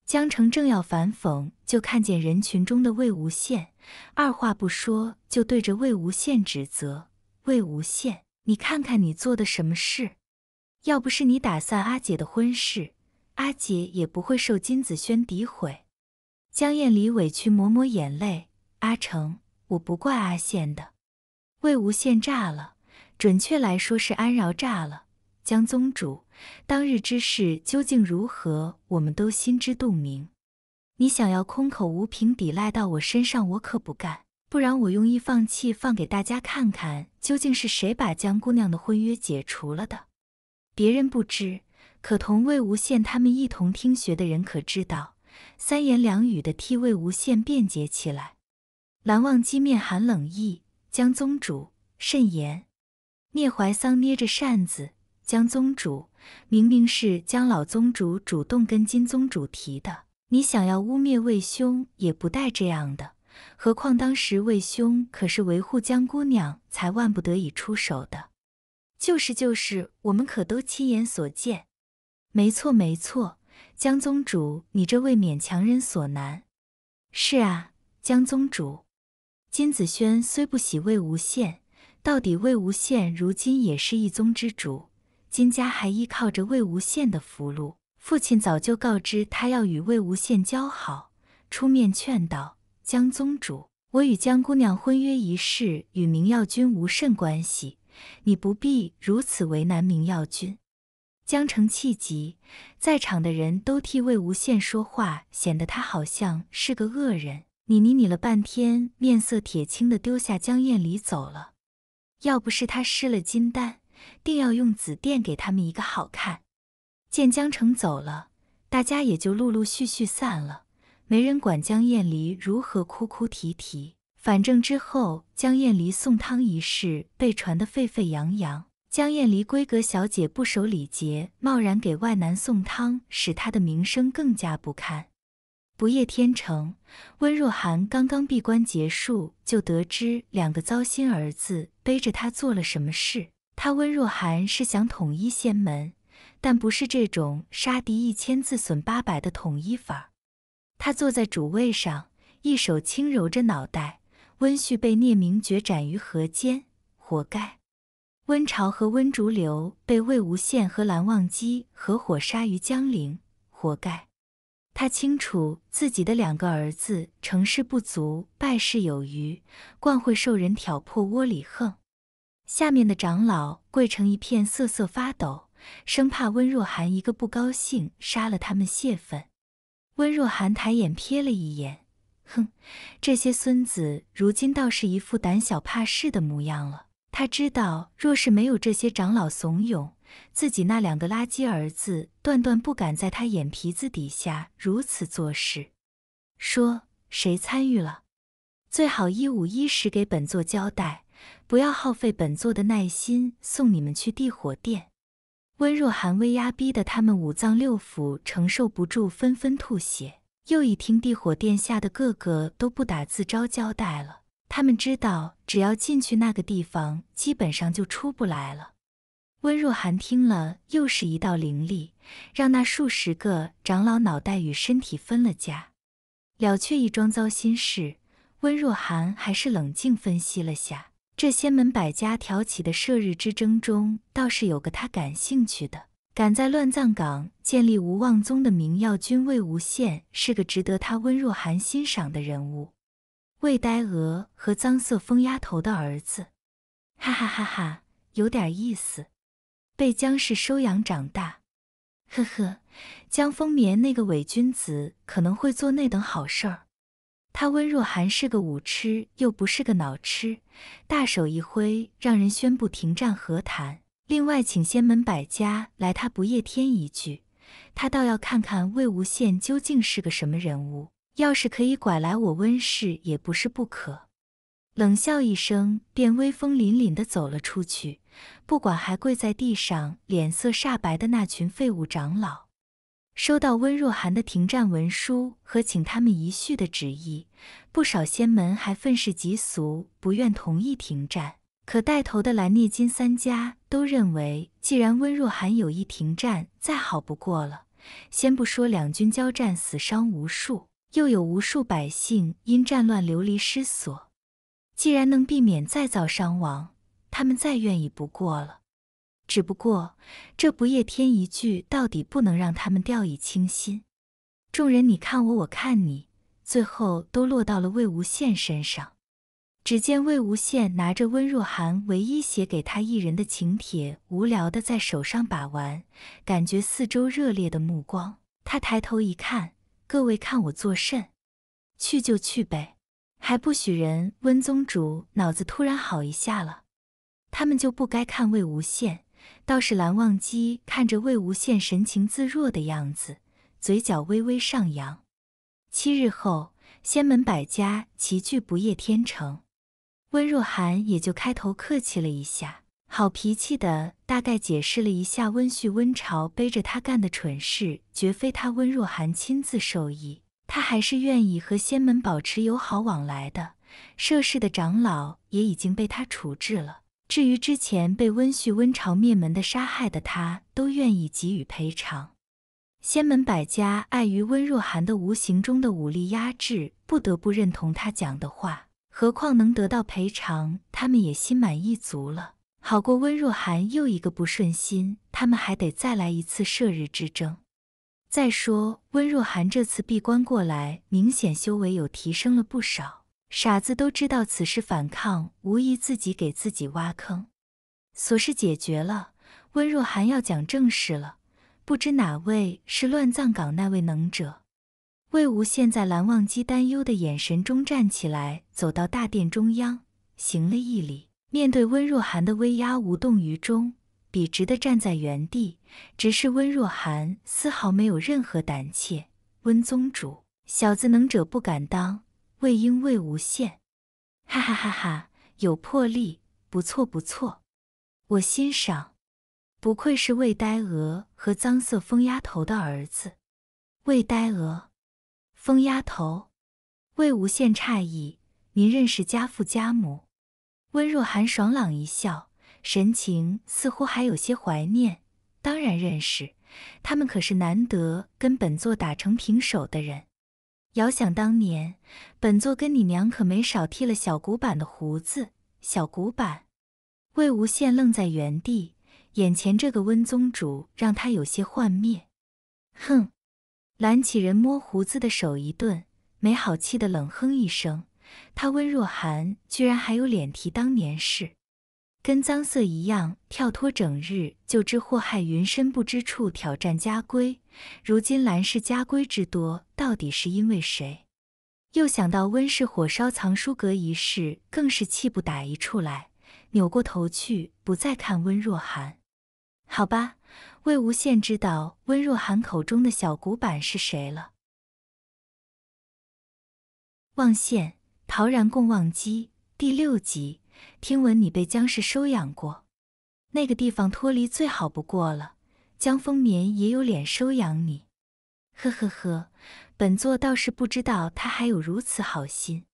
江澄正要反讽，就看见人群中的魏无羡，二话不说就对着魏无羡指责：“魏无羡，你看看你做的什么事！要不是你打散阿姐的婚事，阿姐也不会受金子轩诋毁。”江厌离委屈抹抹眼泪：“阿成，我不怪阿羡的。”魏无羡炸了。准确来说是安饶炸了江宗主，当日之事究竟如何，我们都心知肚明。你想要空口无凭抵赖到我身上，我可不干。不然我用易放弃放给大家看看，究竟是谁把江姑娘的婚约解除了的。别人不知，可同魏无羡他们一同听学的人可知道？三言两语的替魏无羡辩解起来，蓝忘机面含冷意，江宗主慎言。聂怀桑捏着扇子，江宗主明明是江老宗主主动跟金宗主提的，你想要污蔑魏兄也不带这样的。何况当时魏兄可是维护江姑娘才万不得已出手的，就是就是，我们可都亲眼所见。没错没错，江宗主，你这未免强人所难。是啊，江宗主，金子轩虽不喜魏无羡。到底魏无羡如今也是一宗之主，金家还依靠着魏无羡的福禄。父亲早就告知他要与魏无羡交好，出面劝道：“江宗主，我与江姑娘婚约一事与明耀君无甚关系，你不必如此为难明耀君。”江澄气急，在场的人都替魏无羡说话，显得他好像是个恶人。你你你了半天，面色铁青的丢下江厌离走了。要不是他失了金丹，定要用紫电给他们一个好看。见江澄走了，大家也就陆陆续续散了，没人管江燕离如何哭哭啼啼。反正之后，江燕离送汤一事被传得沸沸扬扬，江燕离闺阁小姐不守礼节，贸然给外男送汤，使她的名声更加不堪。不夜天城，温若寒刚刚闭关结束，就得知两个糟心儿子。背着他做了什么事？他温若寒是想统一仙门，但不是这种杀敌一千自损八百的统一法儿。他坐在主位上，一手轻揉着脑袋。温煦被聂明觉斩于河间，活该。温潮和温竹流被魏无羡和蓝忘机合伙杀于江陵，活该。他清楚自己的两个儿子成事不足，败事有余，惯会受人挑破窝里横。下面的长老跪成一片，瑟瑟发抖，生怕温若寒一个不高兴杀了他们泄愤。温若寒抬眼瞥了一眼，哼，这些孙子如今倒是一副胆小怕事的模样了。他知道，若是没有这些长老怂恿，自己那两个垃圾儿子断断不敢在他眼皮子底下如此做事，说谁参与了，最好一五一十给本座交代，不要耗费本座的耐心送你们去地火殿。温若寒威压逼得他们五脏六腑承受不住，纷纷吐血。又一听地火殿下的个个都不打自招交代了，他们知道只要进去那个地方，基本上就出不来了。温若寒听了，又是一道凌厉，让那数十个长老脑袋与身体分了家，了却一桩糟心事。温若寒还是冷静分析了下，这仙门百家挑起的射日之争中，倒是有个他感兴趣的。敢在乱葬岗建立无望宗的明耀君魏无羡，是个值得他温若寒欣赏的人物。魏呆鹅和脏色疯丫头的儿子，哈哈哈哈，有点意思。被江氏收养长大，呵呵，江丰年那个伪君子可能会做那等好事儿。他温若寒是个武痴，又不是个脑痴，大手一挥，让人宣布停战和谈，另外请仙门百家来他不夜天一聚，他倒要看看魏无羡究竟是个什么人物。要是可以拐来我温氏，也不是不可。冷笑一声，便威风凛凛地走了出去。不管还跪在地上、脸色煞白的那群废物长老，收到温若寒的停战文书和请他们一叙的旨意，不少仙门还愤世嫉俗，不愿同意停战。可带头的蓝、聂、金三家都认为，既然温若寒有意停战，再好不过了。先不说两军交战死伤无数，又有无数百姓因战乱流离失所，既然能避免再造伤亡。他们再愿意不过了，只不过这不夜天一句，到底不能让他们掉以轻心。众人你看我，我看你，最后都落到了魏无羡身上。只见魏无羡拿着温若寒唯一写给他一人的请帖，无聊的在手上把玩，感觉四周热烈的目光。他抬头一看，各位看我作甚？去就去呗，还不许人！温宗主脑子突然好一下了。他们就不该看魏无羡，倒是蓝忘机看着魏无羡神情自若的样子，嘴角微微上扬。七日后，仙门百家齐聚不夜天城，温若寒也就开头客气了一下，好脾气的大概解释了一下温煦、温潮背着他干的蠢事，绝非他温若寒亲自授意。他还是愿意和仙门保持友好往来的，涉事的长老也已经被他处置了。至于之前被温煦、温朝灭门的杀害的他，都愿意给予赔偿。仙门百家碍于温若寒的无形中的武力压制，不得不认同他讲的话。何况能得到赔偿，他们也心满意足了，好过温若寒又一个不顺心，他们还得再来一次射日之争。再说温若寒这次闭关过来，明显修为有提升了不少。傻子都知道此事，反抗无疑自己给自己挖坑。琐事解决了，温若寒要讲正事了。不知哪位是乱葬岗那位能者？魏无羡在蓝忘机担忧的眼神中站起来，走到大殿中央，行了一礼。面对温若寒的威压，无动于衷，笔直的站在原地，直视温若寒，丝毫没有任何胆怯。温宗主，小子能者不敢当。魏婴、魏无羡，哈哈哈哈！有魄力，不错不错，我欣赏。不愧是魏呆鹅和脏色疯丫头的儿子。魏呆鹅，疯丫头。魏无羡诧异：“您认识家父家母？”温若寒爽朗一笑，神情似乎还有些怀念：“当然认识，他们可是难得跟本座打成平手的人。”遥想当年，本座跟你娘可没少剃了小古板的胡子。小古板，魏无羡愣在原地，眼前这个温宗主让他有些幻灭。哼，蓝启人摸胡子的手一顿，没好气的冷哼一声，他温若寒居然还有脸提当年事。跟脏色一样跳脱，整日就知祸害云深不知处，挑战家规。如今兰氏家规之多，到底是因为谁？又想到温氏火烧藏书阁一事，更是气不打一处来，扭过头去不再看温若寒。好吧，魏无羡知道温若寒口中的小古板是谁了。望羡，陶然共忘机，第六集。听闻你被江氏收养过，那个地方脱离最好不过了。江风眠也有脸收养你，呵呵呵，本座倒是不知道他还有如此好心。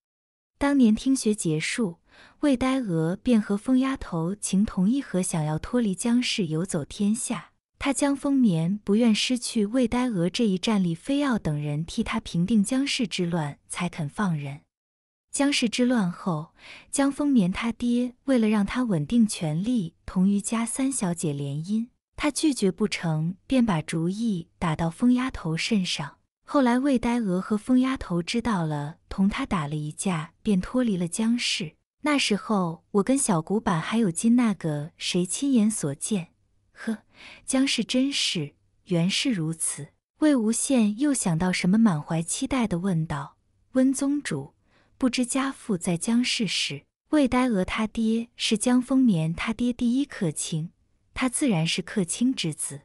当年听学结束，魏呆鹅便和风丫头情同意合，想要脱离江氏游走天下。他江风眠不愿失去魏呆鹅这一战力，非要等人替他平定江氏之乱才肯放人。江氏之乱后，江丰年他爹为了让他稳定权力，同余家三小姐联姻，他拒绝不成，便把主意打到疯丫头身上。后来魏呆鹅和疯丫头知道了，同他打了一架，便脱离了江氏。那时候，我跟小古板还有金那个谁亲眼所见。呵，江氏真是原是如此。魏无羡又想到什么，满怀期待地问道：“温宗主。”不知家父在江氏时，魏呆鹅他爹是江丰年他爹第一客卿，他自然是客卿之子。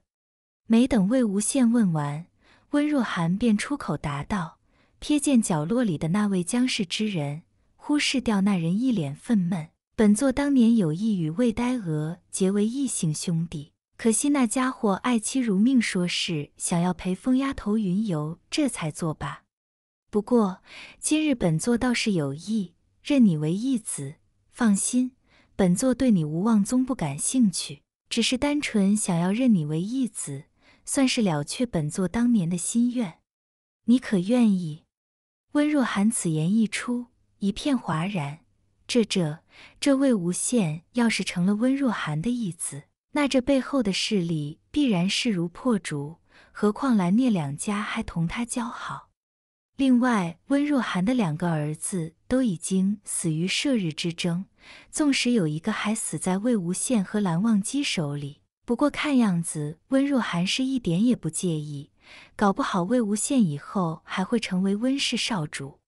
没等魏无羡问完，温若寒便出口答道：“瞥见角落里的那位江氏之人，忽视掉那人一脸愤懑。本座当年有意与魏呆鹅结为异姓兄弟，可惜那家伙爱妻如命，说是想要陪疯丫头云游，这才作罢。”不过，今日本座倒是有意认你为义子。放心，本座对你无望宗不感兴趣，只是单纯想要认你为义子，算是了却本座当年的心愿。你可愿意？温若寒此言一出，一片哗然。这、这、这……魏无羡要是成了温若寒的义子，那这背后的势力必然势如破竹。何况蓝聂两家还同他交好。另外，温若寒的两个儿子都已经死于射日之争，纵使有一个还死在魏无羡和蓝忘机手里，不过看样子温若寒是一点也不介意，搞不好魏无羡以后还会成为温氏少主。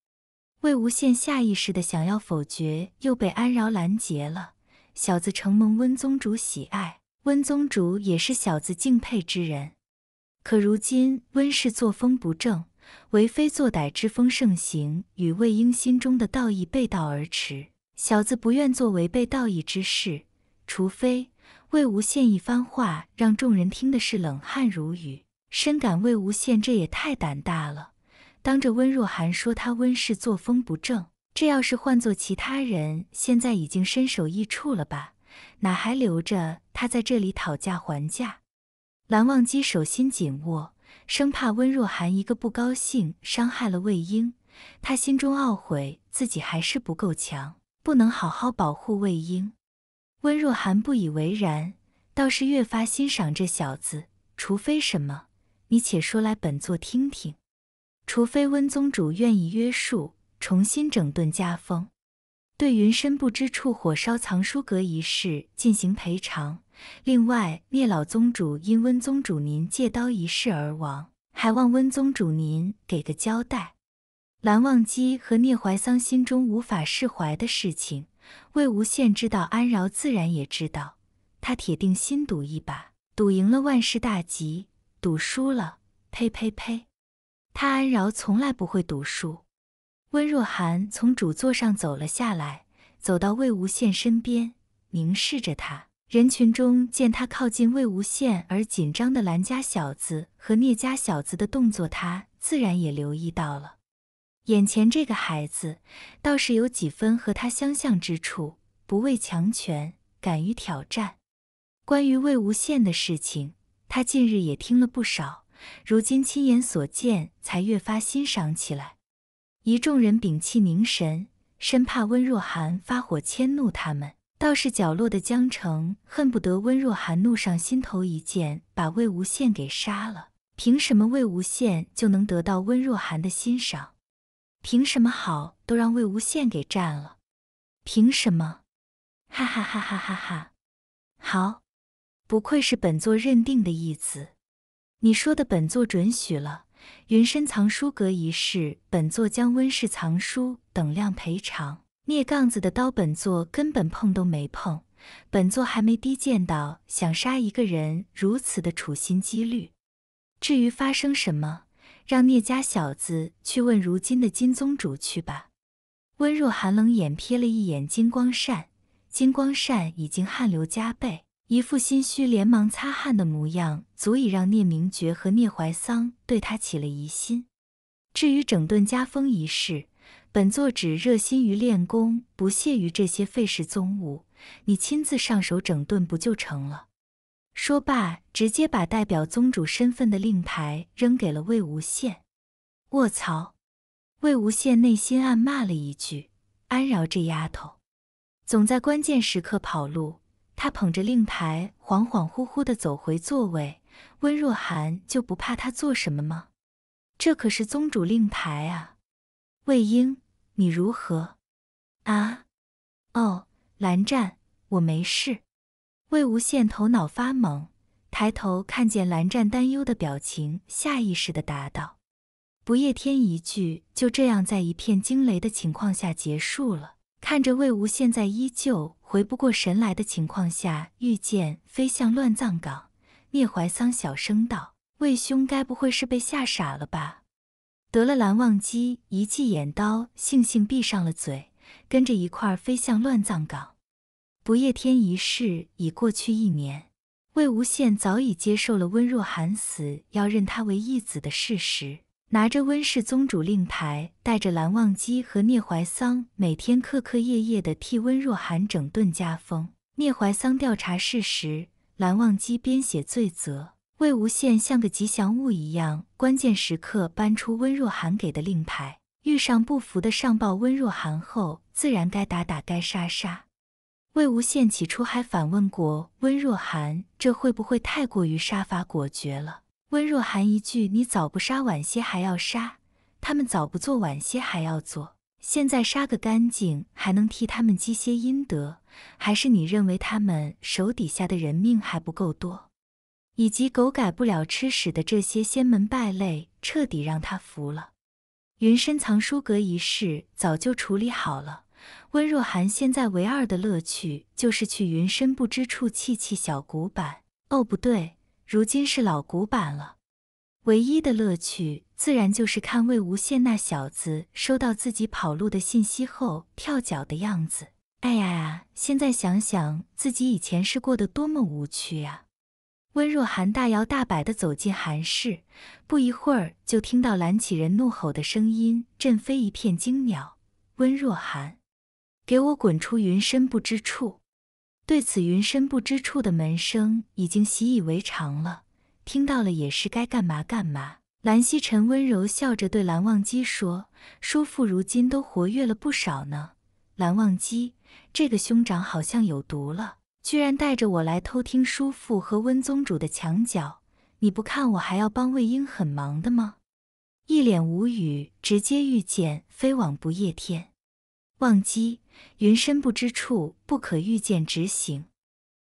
魏无羡下意识的想要否决，又被安饶拦截了。小子承蒙温宗主喜爱，温宗主也是小子敬佩之人，可如今温氏作风不正。为非作歹之风盛行，与魏婴心中的道义背道而驰。小子不愿做违背道义之事，除非……魏无羡一番话让众人听的是冷汗如雨，深感魏无羡这也太胆大了。当着温若寒说他温氏作风不正，这要是换做其他人，现在已经身首异处了吧？哪还留着他在这里讨价还价？蓝忘机手心紧握。生怕温若寒一个不高兴，伤害了魏婴，他心中懊悔自己还是不够强，不能好好保护魏婴。温若寒不以为然，倒是越发欣赏这小子。除非什么？你且说来，本座听听。除非温宗主愿意约束，重新整顿家风，对云深不知处火烧藏书阁一事进行赔偿。另外，聂老宗主因温宗主您借刀一事而亡，还望温宗主您给个交代。蓝忘机和聂怀桑心中无法释怀的事情，魏无羡知道，安饶自然也知道。他铁定心赌一把，赌赢了万事大吉，赌输了，呸呸呸！他安饶从来不会赌输。温若寒从主座上走了下来，走到魏无羡身边，凝视着他。人群中见他靠近魏无羡，而紧张的蓝家小子和聂家小子的动作，他自然也留意到了。眼前这个孩子，倒是有几分和他相像之处，不畏强权，敢于挑战。关于魏无羡的事情，他近日也听了不少，如今亲眼所见，才越发欣赏起来。一众人屏气凝神，生怕温若寒发火迁怒他们。倒是角落的江澄恨不得温若寒怒上心头一剑把魏无羡给杀了。凭什么魏无羡就能得到温若寒的欣赏？凭什么好都让魏无羡给占了？凭什么？哈哈哈哈哈哈！好，不愧是本座认定的义子。你说的本座准许了。云深藏书阁一事，本座将温氏藏书等量赔偿。聂杠子的刀，本座根本碰都没碰。本座还没低贱到想杀一个人，如此的处心积虑。至于发生什么，让聂家小子去问如今的金宗主去吧。温若寒冷眼瞥了一眼金光善，金光善已经汗流浃背，一副心虚连忙擦汗的模样，足以让聂明觉和聂怀桑对他起了疑心。至于整顿家风一事，本座只热心于练功，不屑于这些费事宗务。你亲自上手整顿不就成了？说罢，直接把代表宗主身份的令牌扔给了魏无羡。卧槽！魏无羡内心暗骂了一句：“安饶这丫头，总在关键时刻跑路。”他捧着令牌，恍恍惚惚地走回座位。温若寒就不怕他做什么吗？这可是宗主令牌啊！魏婴，你如何？啊？哦，蓝湛，我没事。魏无羡头脑发懵，抬头看见蓝湛担忧的表情，下意识的答道：“不夜天一句，就这样在一片惊雷的情况下结束了。”看着魏无羡在依旧回不过神来的情况下，御剑飞向乱葬岗。聂怀桑小声道：“魏兄，该不会是被吓傻了吧？”得了蓝忘机一记眼刀，悻悻闭上了嘴，跟着一块儿飞向乱葬岗。不夜天一事已过去一年，魏无羡早已接受了温若寒死要认他为义子的事实，拿着温氏宗主令牌，带着蓝忘机和聂怀桑，每天刻刻夜夜的替温若寒整顿家风。聂怀桑调查事实，蓝忘机编写罪责。魏无羡像个吉祥物一样，关键时刻搬出温若寒给的令牌，遇上不服的上报温若寒后，自然该打打该杀杀。魏无羡起初还反问过温若寒：“这会不会太过于杀伐果决了？”温若寒一句：“你早不杀，晚些还要杀；他们早不做，晚些还要做。现在杀个干净，还能替他们积些阴德。还是你认为他们手底下的人命还不够多？”以及狗改不了吃屎的这些仙门败类，彻底让他服了。云深藏书阁一事早就处理好了。温若寒现在唯二的乐趣，就是去云深不知处气气小古板。哦，不对，如今是老古板了。唯一的乐趣，自然就是看魏无羡那小子收到自己跑路的信息后跳脚的样子。哎呀呀，现在想想自己以前是过得多么无趣啊！温若寒大摇大摆地走进寒室，不一会儿就听到蓝启仁怒吼的声音，震飞一片惊鸟。温若寒，给我滚出云深不知处！对此，云深不知处的门生已经习以为常了，听到了也是该干嘛干嘛。蓝曦臣温柔笑着对蓝忘机说：“叔父如今都活跃了不少呢。”蓝忘机，这个兄长好像有毒了。居然带着我来偷听叔父和温宗主的墙角！你不看我还要帮魏婴很忙的吗？一脸无语，直接御剑飞往不夜天。忘机，云深不知处，不可御剑直行。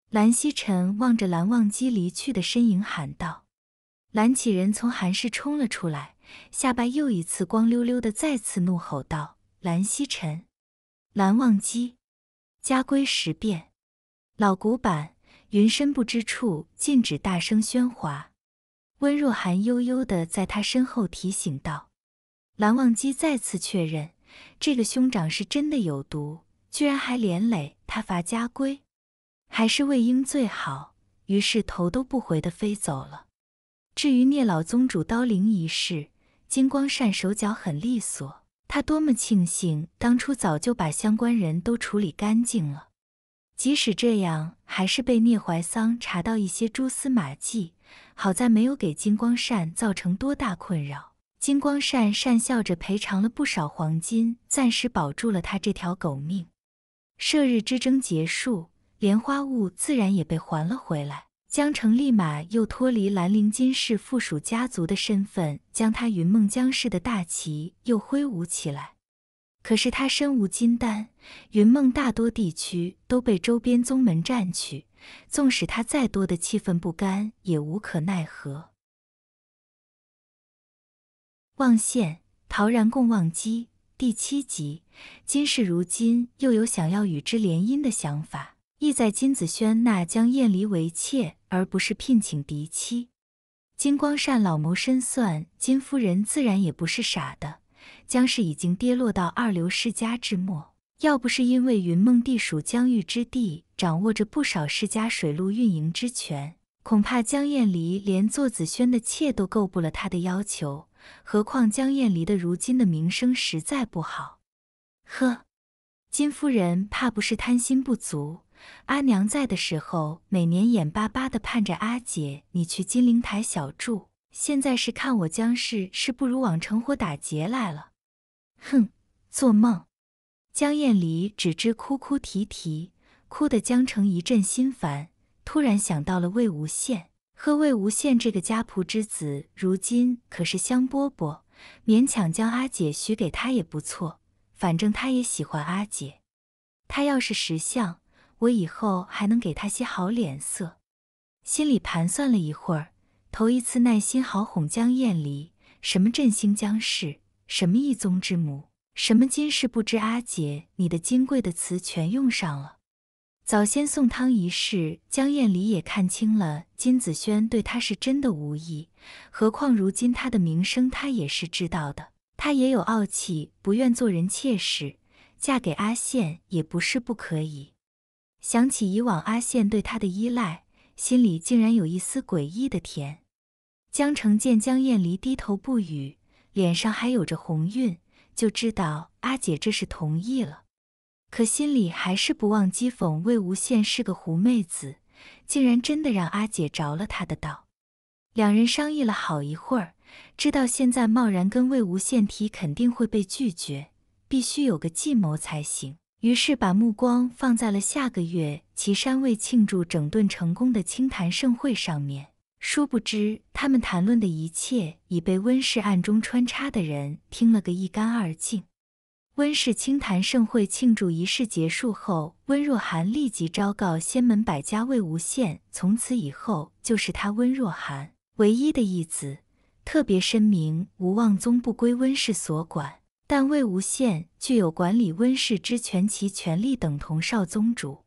蓝曦臣望着蓝忘机离去的身影喊道：“蓝启人从寒室冲了出来，下巴又一次光溜溜的，再次怒吼道：蓝曦臣，蓝忘机，家规十变。’”老古板，云深不知处，禁止大声喧哗。温若寒悠悠地在他身后提醒道：“蓝忘机，再次确认，这个兄长是真的有毒，居然还连累他罚家规，还是魏婴最好。”于是头都不回地飞走了。至于聂老宗主刀灵一事，金光善手脚很利索，他多么庆幸当初早就把相关人都处理干净了。即使这样，还是被聂怀桑查到一些蛛丝马迹。好在没有给金光善造成多大困扰。金光善讪笑着赔偿了不少黄金，暂时保住了他这条狗命。射日之争结束，莲花坞自然也被还了回来。江澄立马又脱离兰陵金氏附属家族的身份，将他云梦江氏的大旗又挥舞起来。可是他身无金丹，云梦大多地区都被周边宗门占去，纵使他再多的气愤不甘，也无可奈何。望羡陶然共忘机第七集，今世如今又有想要与之联姻的想法，意在金子轩那将燕离为妾，而不是聘请嫡妻。金光善老谋深算，金夫人自然也不是傻的。江氏已经跌落到二流世家之末，要不是因为云梦地属江域之地，掌握着不少世家水路运营之权，恐怕江厌离连做子轩的妾都够不了他的要求。何况江厌离的如今的名声实在不好。呵，金夫人怕不是贪心不足。阿娘在的时候，每年眼巴巴的盼着阿姐你去金陵台小住，现在是看我江氏是不如往城火打劫来了。哼，做梦！江晏离只知哭哭啼啼，哭得江澄一阵心烦。突然想到了魏无羡，和魏无羡这个家仆之子，如今可是香饽饽，勉强将阿姐许给他也不错。反正他也喜欢阿姐，他要是识相，我以后还能给他些好脸色。心里盘算了一会儿，头一次耐心好哄江晏离，什么振兴江氏。什么一宗之母，什么今世不知阿姐，你的金贵的词全用上了。早先送汤一事，江晏离也看清了金子轩对他是真的无意。何况如今他的名声，他也是知道的。他也有傲气，不愿做人妾室，嫁给阿羡也不是不可以。想起以往阿羡对他的依赖，心里竟然有一丝诡异的甜。江澄见江晏离低头不语。脸上还有着红晕，就知道阿姐这是同意了，可心里还是不忘讥讽魏无羡是个狐媚子，竟然真的让阿姐着了他的道。两人商议了好一会儿，知道现在贸然跟魏无羡提肯定会被拒绝，必须有个计谋才行，于是把目光放在了下个月岐山为庆祝整顿成功的清谈盛会上面。殊不知，他们谈论的一切已被温氏暗中穿插的人听了个一干二净。温氏清谈盛会庆祝仪式结束后，温若寒立即昭告仙门百家魏无羡，从此以后就是他温若寒唯一的义子，特别申明吴望宗不归温氏所管，但魏无羡具有管理温氏之权其权力，等同少宗主。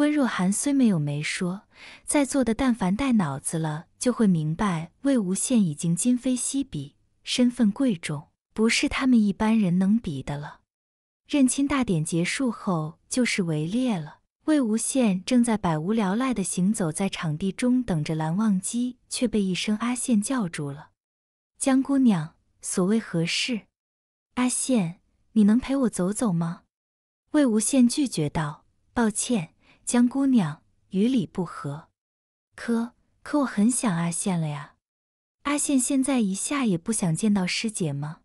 温若寒虽没有没说，在座的但凡带脑子了，就会明白魏无羡已经今非昔比，身份贵重，不是他们一般人能比的了。认亲大典结束后，就是围猎了。魏无羡正在百无聊赖地行走在场地中，等着蓝忘机，却被一声阿羡叫住了。江姑娘，所谓何事？阿羡，你能陪我走走吗？魏无羡拒绝道：“抱歉。”江姑娘，于理不合。可可我很想阿羡了呀。阿羡现在一下也不想见到师姐吗？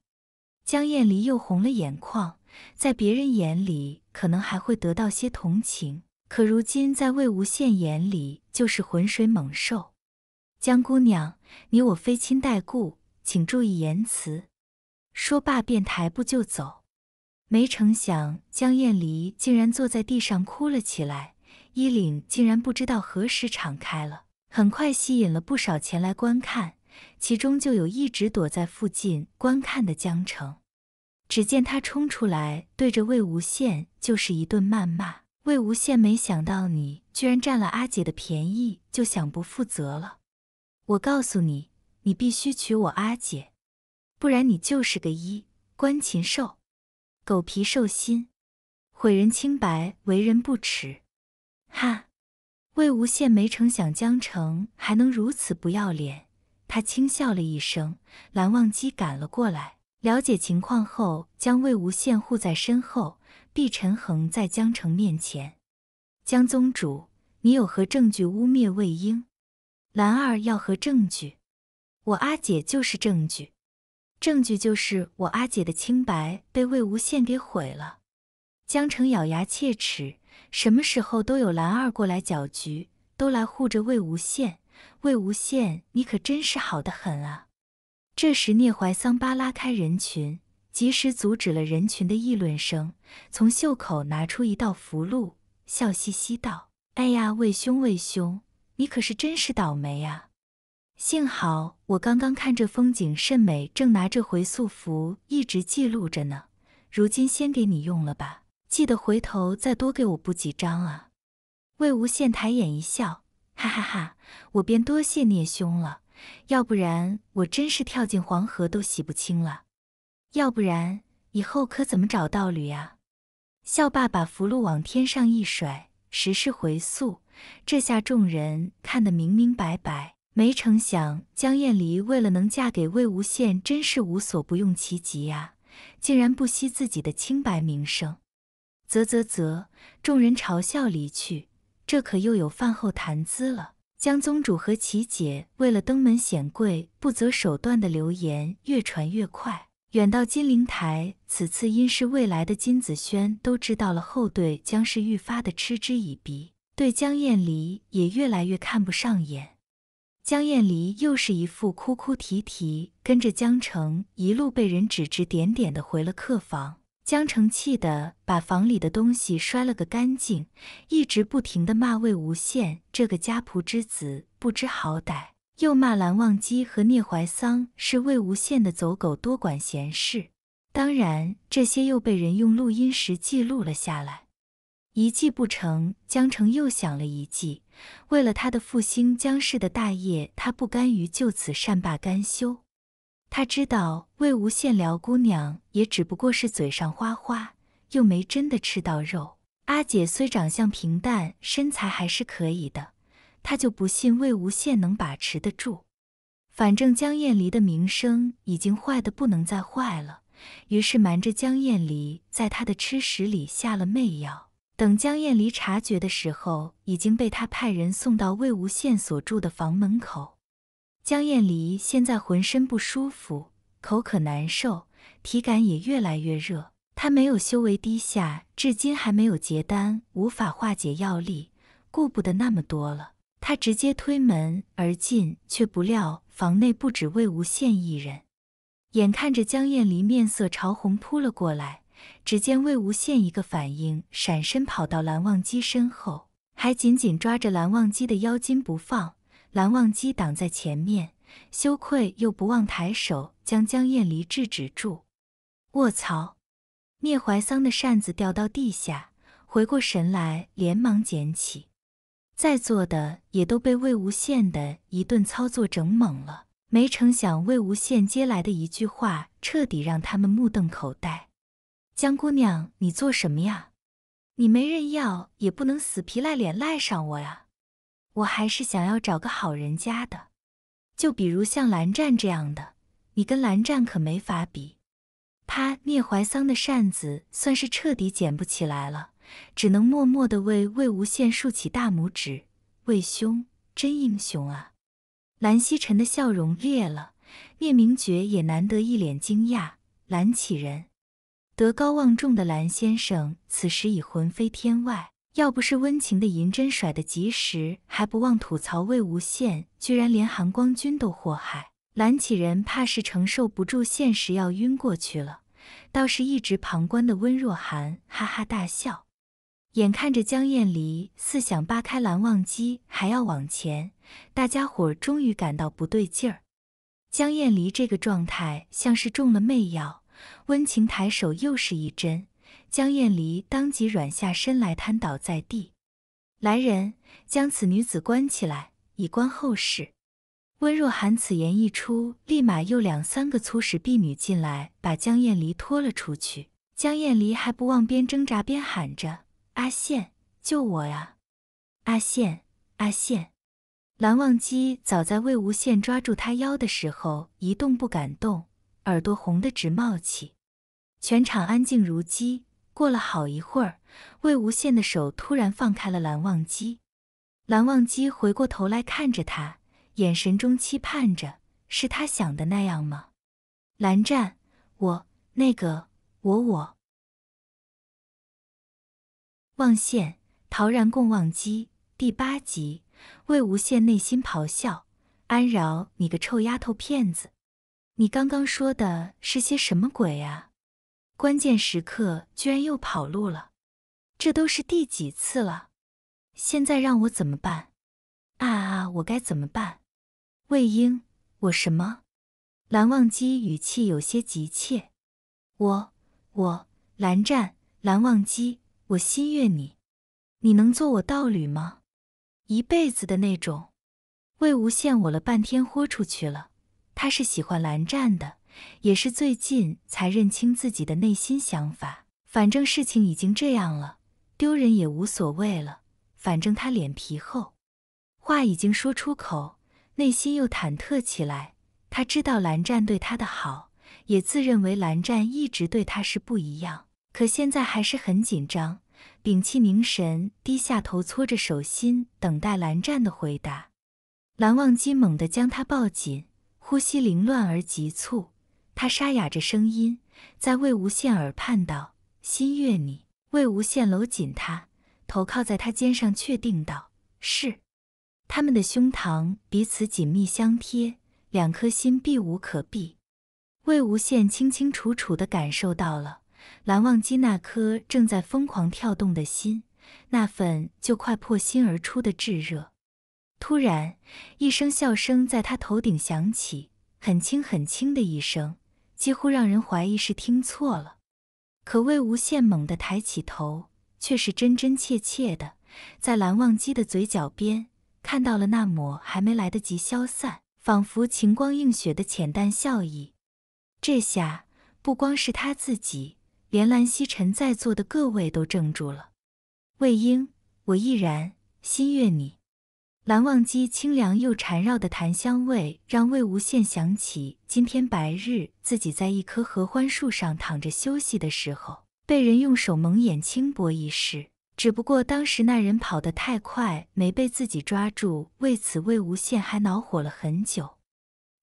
江艳离又红了眼眶，在别人眼里可能还会得到些同情，可如今在魏无羡眼里就是浑水猛兽。江姑娘，你我非亲带故，请注意言辞。说罢便抬步就走，没成想江艳离竟然坐在地上哭了起来。衣领竟然不知道何时敞开了，很快吸引了不少前来观看，其中就有一直躲在附近观看的江澄。只见他冲出来，对着魏无羡就是一顿谩骂。魏无羡没想到你居然占了阿姐的便宜，就想不负责了。我告诉你，你必须娶我阿姐，不然你就是个一官禽兽，狗皮兽心，毁人清白，为人不耻。哈！魏无羡没成想江澄还能如此不要脸，他轻笑了一声。蓝忘机赶了过来，了解情况后，将魏无羡护在身后。碧晨横在江澄面前：“江宗主，你有何证据污蔑魏婴？”“蓝二要何证据？我阿姐就是证据，证据就是我阿姐的清白被魏无羡给毁了。”江澄咬牙切齿。什么时候都有蓝二过来搅局，都来护着魏无羡。魏无羡，你可真是好的很啊！这时聂怀桑巴拉开人群，及时阻止了人群的议论声，从袖口拿出一道符箓，笑嘻嘻道：“哎呀，魏兄，魏兄，你可是真是倒霉啊！幸好我刚刚看这风景甚美，正拿着回溯符一直记录着呢，如今先给你用了吧。”记得回头再多给我补几张啊！魏无羡抬眼一笑，哈哈哈，我便多谢聂兄了，要不然我真是跳进黄河都洗不清了，要不然以后可怎么找道侣啊？笑罢，把符箓往天上一甩，时世回溯，这下众人看得明明白白。没成想，江厌离为了能嫁给魏无羡，真是无所不用其极啊，竟然不惜自己的清白名声。啧啧啧！众人嘲笑离去，这可又有饭后谈资了。江宗主和齐姐为了登门显贵，不择手段的流言越传越快，远到金陵台，此次因是未来的金子轩都知道了后，对江氏愈发的嗤之以鼻，对江艳离也越来越看不上眼。江艳离又是一副哭哭啼啼，跟着江澄一路被人指指点点的回了客房。江澄气得把房里的东西摔了个干净，一直不停的骂魏无羡这个家仆之子不知好歹，又骂蓝忘机和聂怀桑是魏无羡的走狗，多管闲事。当然，这些又被人用录音时记录了下来。一计不成，江澄又想了一计，为了他的复兴江氏的大业，他不甘于就此善罢甘休。他知道魏无羡撩姑娘也只不过是嘴上花花，又没真的吃到肉。阿姐虽长相平淡，身材还是可以的，他就不信魏无羡能把持得住。反正江厌离的名声已经坏得不能再坏了，于是瞒着江厌离，在他的吃食里下了媚药。等江厌离察觉的时候，已经被他派人送到魏无羡所住的房门口。江晏离现在浑身不舒服，口渴难受，体感也越来越热。他没有修为低下，至今还没有结丹，无法化解药力，顾不得那么多了。他直接推门而进，却不料房内不止魏无羡一人。眼看着江晏离面色潮红扑了过来，只见魏无羡一个反应，闪身跑到蓝忘机身后，还紧紧抓着蓝忘机的腰襟不放。蓝忘机挡在前面，羞愧又不忘抬手将江厌离制止住。卧槽！聂怀桑的扇子掉到地下，回过神来连忙捡起。在座的也都被魏无羡的一顿操作整懵了，没成想魏无羡接来的一句话彻底让他们目瞪口呆：“江姑娘，你做什么呀？你没人要，也不能死皮赖脸赖上我呀。”我还是想要找个好人家的，就比如像蓝湛这样的，你跟蓝湛可没法比。啪！聂怀桑的扇子算是彻底捡不起来了，只能默默的为魏无羡竖起大拇指。魏兄真英雄啊！蓝曦臣的笑容裂了，聂明珏也难得一脸惊讶。蓝启人，德高望重的蓝先生，此时已魂飞天外。要不是温情的银针甩得及时，还不忘吐槽魏无羡居然连含光君都祸害，蓝启人怕是承受不住现实要晕过去了。倒是一直旁观的温若寒哈哈大笑。眼看着江厌离似想扒开蓝忘机，还要往前，大家伙儿终于感到不对劲儿。江厌离这个状态像是中了媚药，温情抬手又是一针。江艳离当即软下身来，瘫倒在地。来人，将此女子关起来，以观后事。温若寒此言一出，立马又两三个粗使婢女进来，把江艳离拖了出去。江艳离还不忘边挣扎边喊着：“阿羡，救我呀！阿羡，阿羡！”蓝忘机早在魏无羡抓住他腰的时候，一动不敢动，耳朵红得直冒气。全场安静如鸡。过了好一会儿，魏无羡的手突然放开了蓝忘机。蓝忘机回过头来看着他，眼神中期盼着，是他想的那样吗？蓝湛，我那个我我……忘羡，陶然共忘机第八集。魏无羡内心咆哮：安饶，你个臭丫头骗子！你刚刚说的是些什么鬼啊？关键时刻居然又跑路了，这都是第几次了？现在让我怎么办？啊啊！我该怎么办？魏婴，我什么？蓝忘机语气有些急切。我我蓝湛，蓝忘机，我心悦你，你能做我道侣吗？一辈子的那种。魏无羡，我了半天豁出去了，他是喜欢蓝湛的。也是最近才认清自己的内心想法，反正事情已经这样了，丢人也无所谓了。反正他脸皮厚，话已经说出口，内心又忐忑起来。他知道蓝湛对他的好，也自认为蓝湛一直对他是不一样，可现在还是很紧张。屏气凝神，低下头搓着手心，等待蓝湛的回答。蓝忘机猛地将他抱紧，呼吸凌乱而急促。他沙哑着声音，在魏无羡耳畔道：“心悦你。”魏无羡搂紧他，头靠在他肩上，确定道：“是。”他们的胸膛彼此紧密相贴，两颗心避无可避。魏无羡清清楚楚的感受到了蓝忘机那颗正在疯狂跳动的心，那份就快破心而出的炙热。突然，一声笑声在他头顶响起，很轻很轻的一声。几乎让人怀疑是听错了，可魏无羡猛地抬起头，却是真真切切的，在蓝忘机的嘴角边看到了那抹还没来得及消散、仿佛晴光映雪的浅淡笑意。这下不光是他自己，连蓝曦臣在座的各位都怔住了。魏婴，我亦然心悦你。蓝忘机清凉又缠绕的檀香味，让魏无羡想起今天白日自己在一棵合欢树上躺着休息的时候，被人用手蒙眼轻薄一事。只不过当时那人跑得太快，没被自己抓住，为此魏无羡还恼火了很久。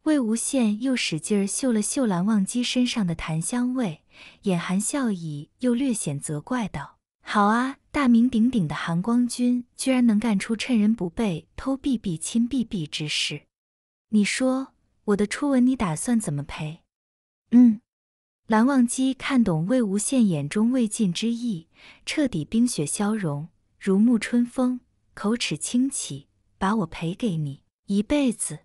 魏无羡又使劲儿嗅了嗅蓝忘机身上的檀香味，眼含笑意，又略显责怪道：“好啊。”大名鼎鼎的含光君，居然能干出趁人不备偷 B B 亲 B B 之事！你说我的初吻，你打算怎么赔？嗯，蓝忘机看懂魏无羡眼中未尽之意，彻底冰雪消融，如沐春风，口齿清启，把我赔给你一辈子。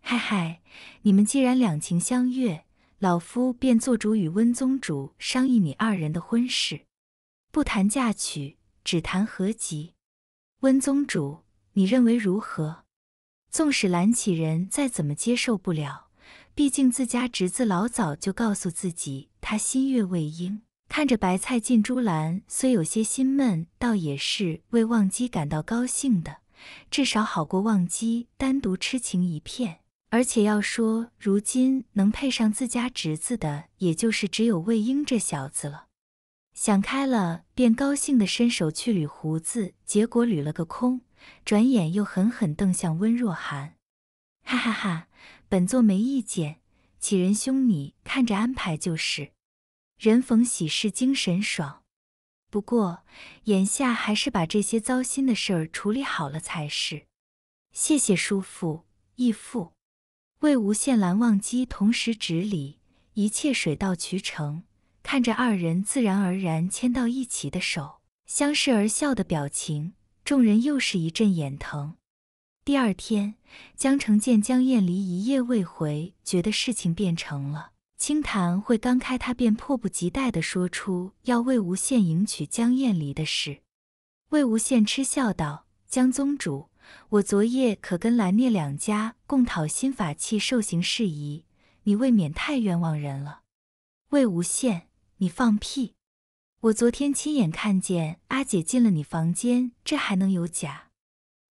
嗨嗨，你们既然两情相悦，老夫便做主与温宗主商议你二人的婚事。不谈嫁娶，只谈合集。温宗主，你认为如何？纵使蓝起人再怎么接受不了，毕竟自家侄子老早就告诉自己，他心悦魏婴。看着白菜进朱兰，虽有些心闷，倒也是为忘机感到高兴的。至少好过忘机单独痴情一片。而且要说，如今能配上自家侄子的，也就是只有魏婴这小子了。想开了，便高兴地伸手去捋胡子，结果捋了个空。转眼又狠狠瞪向温若寒，哈哈哈！本座没意见，启仁兄，你看着安排就是。人逢喜事精神爽，不过眼下还是把这些糟心的事儿处理好了才是。谢谢叔父、义父，魏无羡、蓝忘机同时执礼，一切水到渠成。看着二人自然而然牵到一起的手，相视而笑的表情，众人又是一阵眼疼。第二天，江澄见江燕离一夜未回，觉得事情变成了清谈会刚开，他便迫不及待地说出要魏无羡迎娶江燕离的事。魏无羡嗤笑道：“江宗主，我昨夜可跟蓝聂两家共讨新法器受刑事宜，你未免太冤枉人了。”魏无羡。你放屁！我昨天亲眼看见阿姐进了你房间，这还能有假？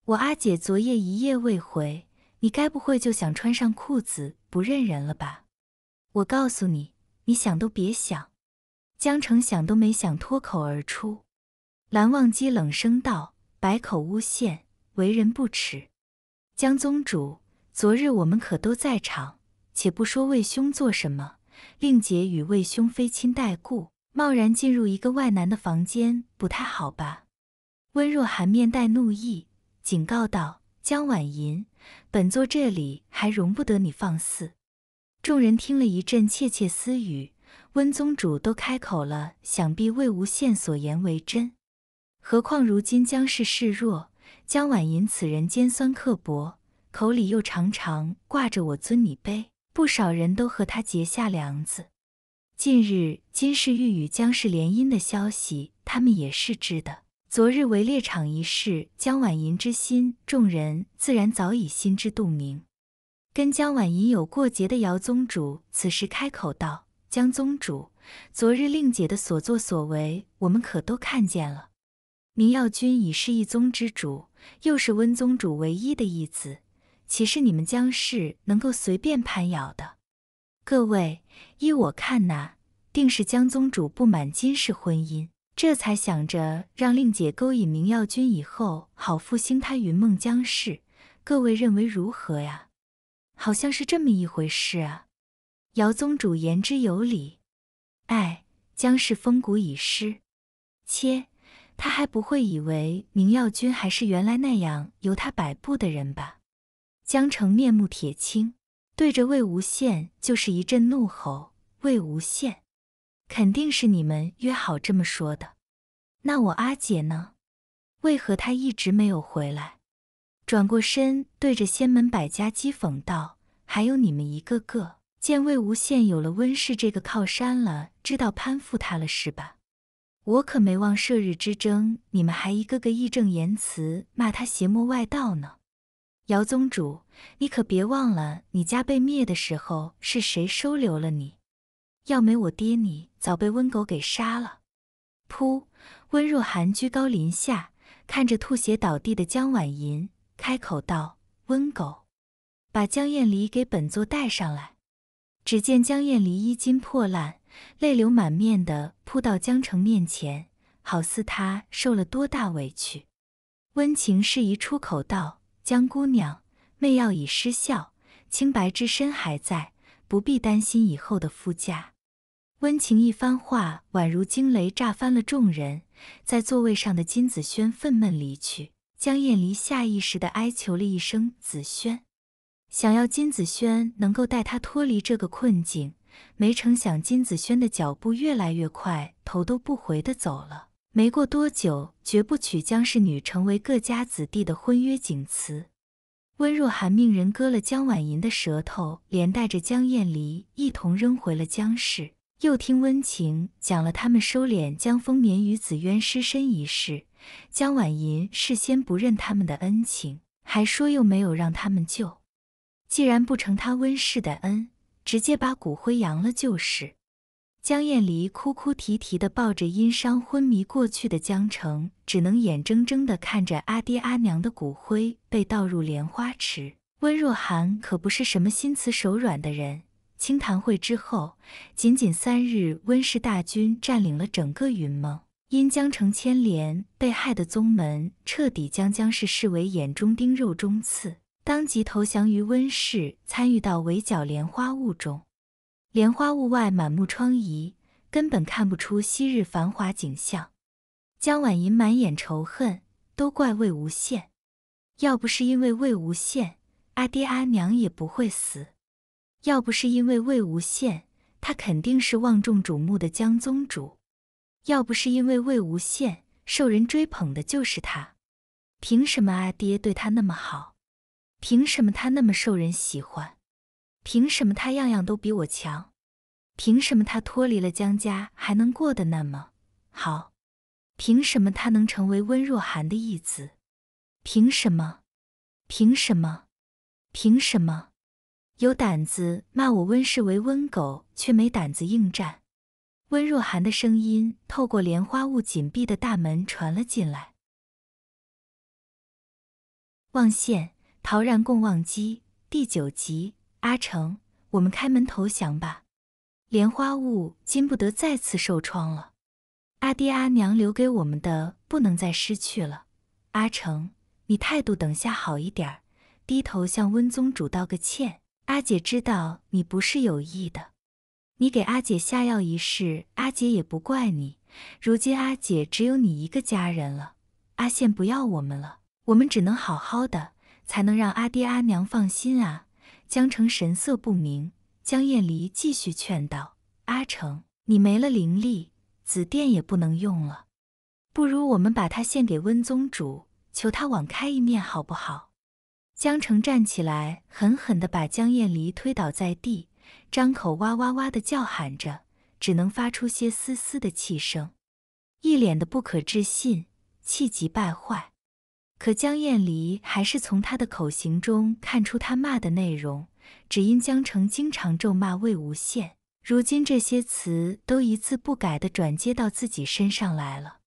我阿姐昨夜一夜未回，你该不会就想穿上裤子不认人了吧？我告诉你，你想都别想！江澄想都没想，脱口而出。蓝忘机冷声道：“百口诬陷，为人不耻。”江宗主，昨日我们可都在场，且不说为兄做什么。令姐与魏兄非亲带故，贸然进入一个外男的房间，不太好吧？温若寒面带怒意，警告道：“江婉银，本座这里还容不得你放肆！”众人听了一阵窃窃私语，温宗主都开口了，想必魏无羡所言为真。何况如今江氏势弱，江婉银此人尖酸刻薄，口里又常常挂着我尊你卑。不少人都和他结下梁子。近日金世玉与江氏联姻的消息，他们也是知的。昨日围猎场一事，江婉吟之心，众人自然早已心知肚明。跟江婉吟有过节的姚宗主此时开口道：“江宗主，昨日令姐的所作所为，我们可都看见了。明耀君已是一宗之主，又是温宗主唯一的义子。”岂是你们江氏能够随便攀咬的？各位，依我看，呐，定是江宗主不满金氏婚姻，这才想着让令姐勾引明耀君，以后好复兴他云梦江氏。各位认为如何呀？好像是这么一回事啊。姚宗主言之有理。哎，江氏风骨已失，切，他还不会以为明耀君还是原来那样由他摆布的人吧？江澄面目铁青，对着魏无羡就是一阵怒吼：“魏无羡，肯定是你们约好这么说的。那我阿姐呢？为何她一直没有回来？”转过身，对着仙门百家讥讽道：“还有你们一个个，见魏无羡有了温氏这个靠山了，知道攀附他了是吧？我可没忘射日之争，你们还一个个义正言辞骂他邪魔外道呢。”姚宗主，你可别忘了，你家被灭的时候是谁收留了你？要没我爹，你早被温狗给杀了。噗！温若寒居高临下看着吐血倒地的江婉银，开口道：“温狗，把江艳离给本座带上来。”只见江艳离衣襟破烂，泪流满面的扑到江澄面前，好似他受了多大委屈。温情适宜出口道。江姑娘，媚药已失效，清白之身还在，不必担心以后的夫家。温情一番话，宛如惊雷，炸翻了众人。在座位上的金子轩愤懑离去。江晏离下意识的哀求了一声子轩，想要金子轩能够带他脱离这个困境，没成想金子轩的脚步越来越快，头都不回的走了。没过多久，绝不娶江氏女成为各家子弟的婚约。景词。温若寒命人割了江婉银的舌头，连带着江晏离一同扔回了江氏。又听温情讲了他们收敛江风眠与紫渊失身一事，江婉银事先不认他们的恩情，还说又没有让他们救。既然不承他温氏的恩，直接把骨灰扬了就是。江厌离哭哭啼啼地抱着因伤昏迷过去的江澄，只能眼睁睁地看着阿爹阿娘的骨灰被倒入莲花池。温若寒可不是什么心慈手软的人。清谈会之后，仅仅三日，温氏大军占领了整个云梦。因江澄牵连被害的宗门，彻底将江氏视为眼中钉、肉中刺，当即投降于温氏，参与到围剿莲花坞中。莲花坞外满目疮痍，根本看不出昔日繁华景象。江婉莹满眼仇恨，都怪魏无羡。要不是因为魏无羡，阿爹阿娘也不会死。要不是因为魏无羡，他肯定是万众瞩目的江宗主。要不是因为魏无羡，受人追捧的就是他。凭什么阿爹对他那么好？凭什么他那么受人喜欢？凭什么他样样都比我强？凭什么他脱离了江家还能过得那么好？凭什么他能成为温若寒的义子？凭什么？凭什么？凭什么？有胆子骂我温氏为温狗，却没胆子应战。温若寒的声音透过莲花坞紧闭的大门传了进来。望见陶然共望机第九集。阿成，我们开门投降吧。莲花坞经不得再次受创了。阿爹阿娘留给我们的不能再失去了。阿成，你态度等下好一点儿，低头向温宗主道个歉。阿姐知道你不是有意的，你给阿姐下药一事，阿姐也不怪你。如今阿姐只有你一个家人了。阿羡不要我们了，我们只能好好的，才能让阿爹阿娘放心啊。江澄神色不明，江厌离继续劝道：“阿澄，你没了灵力，紫电也不能用了，不如我们把它献给温宗主，求他网开一面，好不好？”江澄站起来，狠狠地把江厌离推倒在地，张口哇哇哇地叫喊着，只能发出些嘶嘶的气声，一脸的不可置信，气急败坏。可江燕离还是从他的口型中看出他骂的内容，只因江澄经常咒骂魏无羡，如今这些词都一字不改的转接到自己身上来了。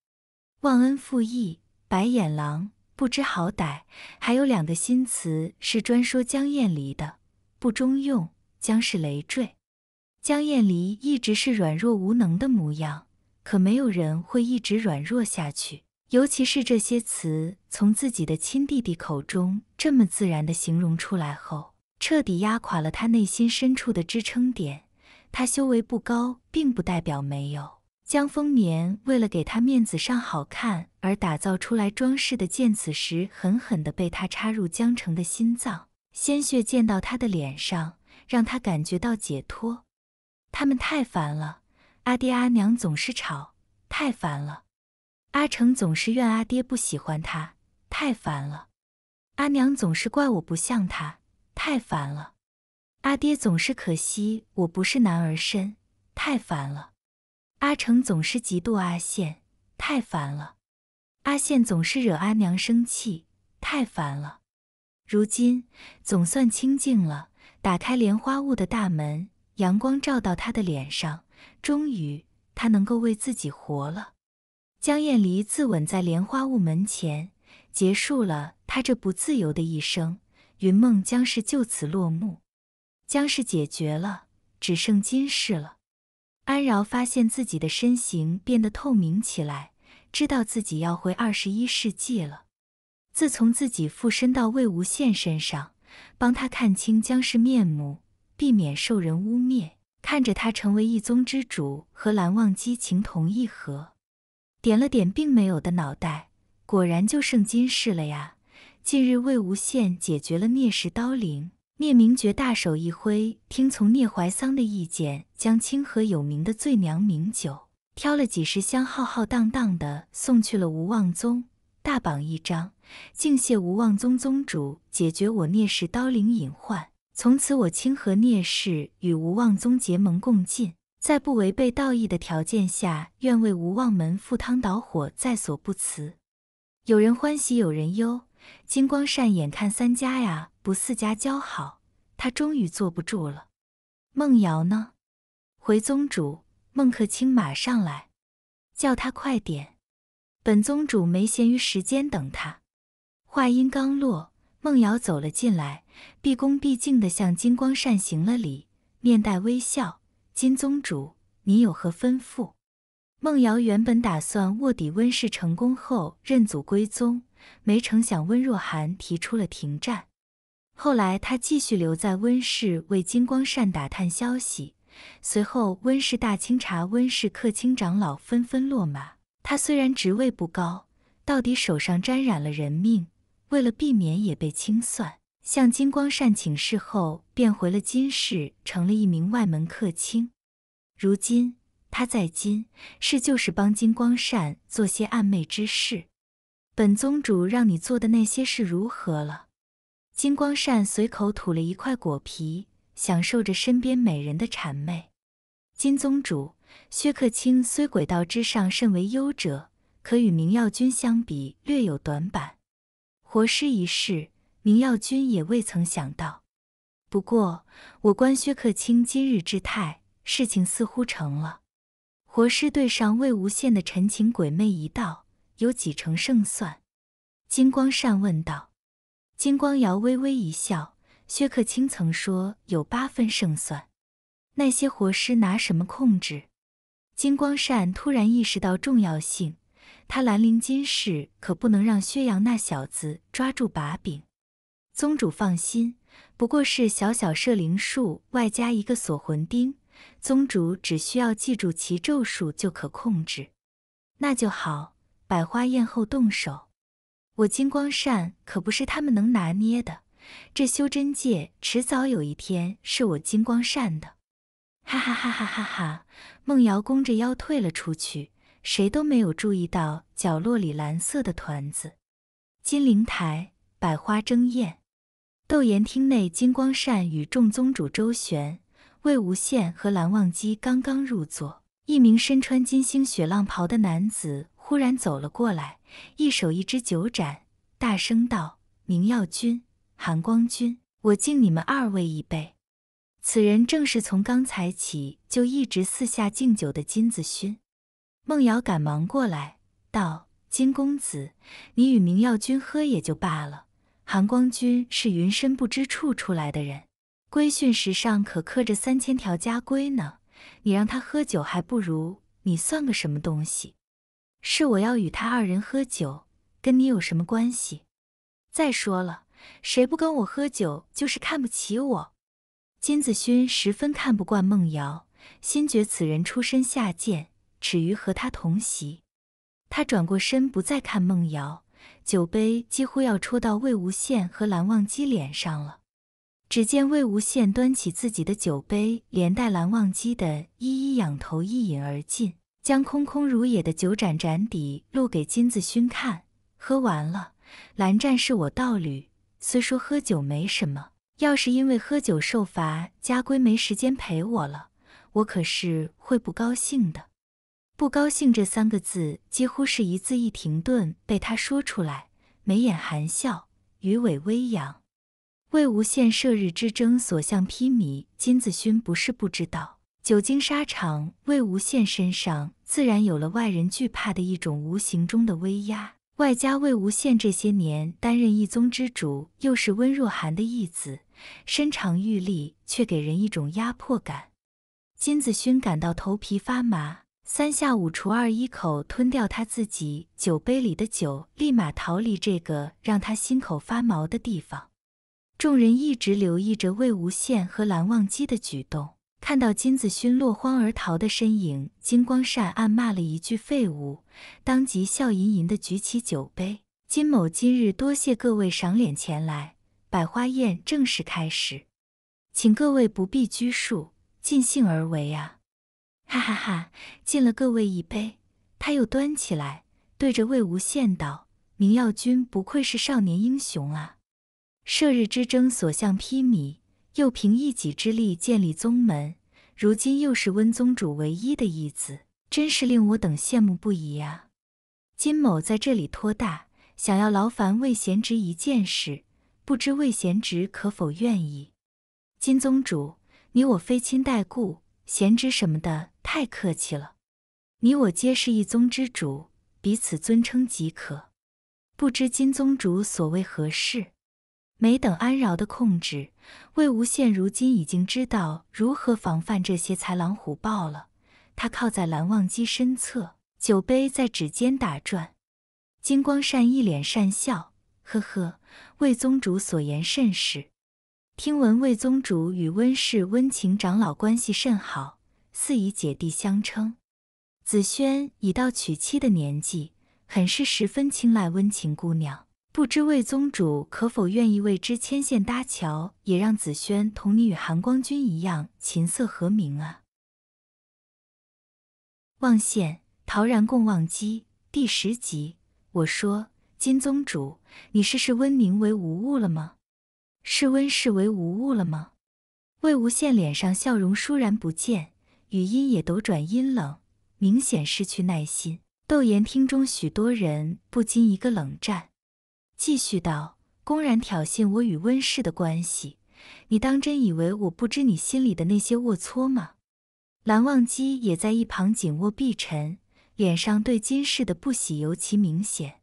忘恩负义、白眼狼、不知好歹，还有两个新词是专说江燕离的，不中用，将是累赘。江燕离一直是软弱无能的模样，可没有人会一直软弱下去。尤其是这些词从自己的亲弟弟口中这么自然的形容出来后，彻底压垮了他内心深处的支撑点。他修为不高，并不代表没有。江丰年为了给他面子上好看而打造出来装饰的剑，此时狠狠的被他插入江澄的心脏，鲜血溅到他的脸上，让他感觉到解脱。他们太烦了，阿爹阿娘总是吵，太烦了。阿成总是怨阿爹不喜欢他，太烦了；阿娘总是怪我不像他，太烦了；阿爹总是可惜我不是男儿身，太烦了；阿成总是嫉妒阿羡，太烦了；阿羡总是惹阿娘生气，太烦了。如今总算清静了，打开莲花坞的大门，阳光照到他的脸上，终于他能够为自己活了。江燕离自刎在莲花坞门前，结束了他这不自由的一生。云梦江氏就此落幕，江氏解决了，只剩今世了。安饶发现自己的身形变得透明起来，知道自己要回二十一世纪了。自从自己附身到魏无羡身上，帮他看清江氏面目，避免受人污蔑，看着他成为一宗之主，和蓝忘机情投意合。点了点并没有的脑袋，果然就剩金氏了呀。近日魏无羡解决了聂氏刀灵，聂明珏大手一挥，听从聂怀桑的意见，将清河有名的醉娘名酒挑了几十箱，浩浩荡荡的送去了无妄宗，大榜一张，敬谢无妄宗宗主解决我聂氏刀灵隐患，从此我清河聂氏与无妄宗结盟共进。在不违背道义的条件下，愿为无望门赴汤蹈火，在所不辞。有人欢喜，有人忧。金光善眼看三家呀，不似家交好，他终于坐不住了。孟瑶呢？回宗主，孟克清马上来，叫他快点。本宗主没闲余时间等他。话音刚落，孟瑶走了进来，毕恭毕敬地向金光善行了礼，面带微笑。金宗主，你有何吩咐？孟瑶原本打算卧底温氏成功后认祖归宗，没成想温若寒提出了停战。后来他继续留在温氏为金光善打探消息。随后温氏大清查，温氏客卿长老纷纷落马。他虽然职位不高，到底手上沾染了人命，为了避免也被清算。向金光善请示后，变回了金氏，成了一名外门客卿。如今他在金，是就是帮金光善做些暗昧之事。本宗主让你做的那些事如何了？金光善随口吐了一块果皮，享受着身边美人的谄媚。金宗主薛克卿虽轨道之上甚为优者，可与明耀君相比略有短板。活尸一事。明耀君也未曾想到，不过我观薛克清今日之态，事情似乎成了。活尸对上魏无羡的陈情鬼魅一道，有几成胜算？金光善问道。金光瑶微微一笑，薛克清曾说有八分胜算。那些活尸拿什么控制？金光善突然意识到重要性，他兰陵金氏可不能让薛洋那小子抓住把柄。宗主放心，不过是小小摄灵术外加一个锁魂钉，宗主只需要记住其咒术就可控制。那就好，百花宴后动手，我金光扇可不是他们能拿捏的。这修真界迟早有一天是我金光扇的。哈哈哈哈哈哈！梦瑶弓着腰退了出去，谁都没有注意到角落里蓝色的团子。金陵台百花争艳。斗炎厅内，金光善与众宗主周旋。魏无羡和蓝忘机刚刚入座，一名身穿金星雪浪袍的男子忽然走了过来，一手一支酒盏，大声道：“明耀君，寒光君，我敬你们二位一杯。”此人正是从刚才起就一直四下敬酒的金子勋。孟瑶赶忙过来道：“金公子，你与明耀君喝也就罢了。”韩光君是云深不知处出来的人，规训石上可刻着三千条家规呢。你让他喝酒，还不如你算个什么东西？是我要与他二人喝酒，跟你有什么关系？再说了，谁不跟我喝酒，就是看不起我。金子勋十分看不惯孟瑶，心觉此人出身下贱，耻于和他同席。他转过身，不再看孟瑶。酒杯几乎要戳到魏无羡和蓝忘机脸上了。只见魏无羡端起自己的酒杯，连带蓝忘机的，一一仰头一饮而尽，将空空如也的酒盏盏底露给金子勋看。喝完了，蓝湛是我道侣，虽说喝酒没什么，要是因为喝酒受罚，家规没时间陪我了，我可是会不高兴的。不高兴这三个字几乎是一字一停顿被他说出来，眉眼含笑，鱼尾微扬。魏无羡射日之争所向披靡，金子勋不是不知道，久经沙场，魏无羡身上自然有了外人惧怕的一种无形中的威压，外加魏无羡这些年担任一宗之主，又是温若寒的义子，身长玉立却给人一种压迫感。金子勋感到头皮发麻。三下五除二，一口吞掉他自己酒杯里的酒，立马逃离这个让他心口发毛的地方。众人一直留意着魏无羡和蓝忘机的举动，看到金子勋落荒而逃的身影，金光善暗骂了一句废物，当即笑吟吟地举起酒杯：“金某今日多谢各位赏脸前来，百花宴正式开始，请各位不必拘束，尽兴而为啊。”哈哈哈！敬了各位一杯，他又端起来，对着魏无羡道：“明耀君不愧是少年英雄啊！射日之争所向披靡，又凭一己之力建立宗门，如今又是温宗主唯一的义子，真是令我等羡慕不已啊！”金某在这里托大，想要劳烦魏贤侄一件事，不知魏贤侄可否愿意？金宗主，你我非亲带故，贤侄什么的。太客气了，你我皆是一宗之主，彼此尊称即可。不知金宗主所为何事？没等安饶的控制，魏无羡如今已经知道如何防范这些豺狼虎豹了。他靠在蓝忘机身侧，酒杯在指尖打转。金光善一脸善笑，呵呵，魏宗主所言甚是。听闻魏宗主与温氏温情长老关系甚好。似以姐弟相称，紫萱已到娶妻的年纪，很是十分青睐温情姑娘。不知魏宗主可否愿意为之牵线搭桥，也让紫萱同你与含光君一样琴瑟和鸣啊？忘羡，陶然共忘机，第十集。我说，金宗主，你是视温宁为无物了吗？视温氏为无物了吗？魏无羡脸上笑容倏然不见。语音也陡转阴冷，明显失去耐心。窦言听中许多人不禁一个冷战，继续道：“公然挑衅我与温氏的关系，你当真以为我不知你心里的那些龌龊吗？”蓝忘机也在一旁紧握碧尘，脸上对金氏的不喜尤其明显。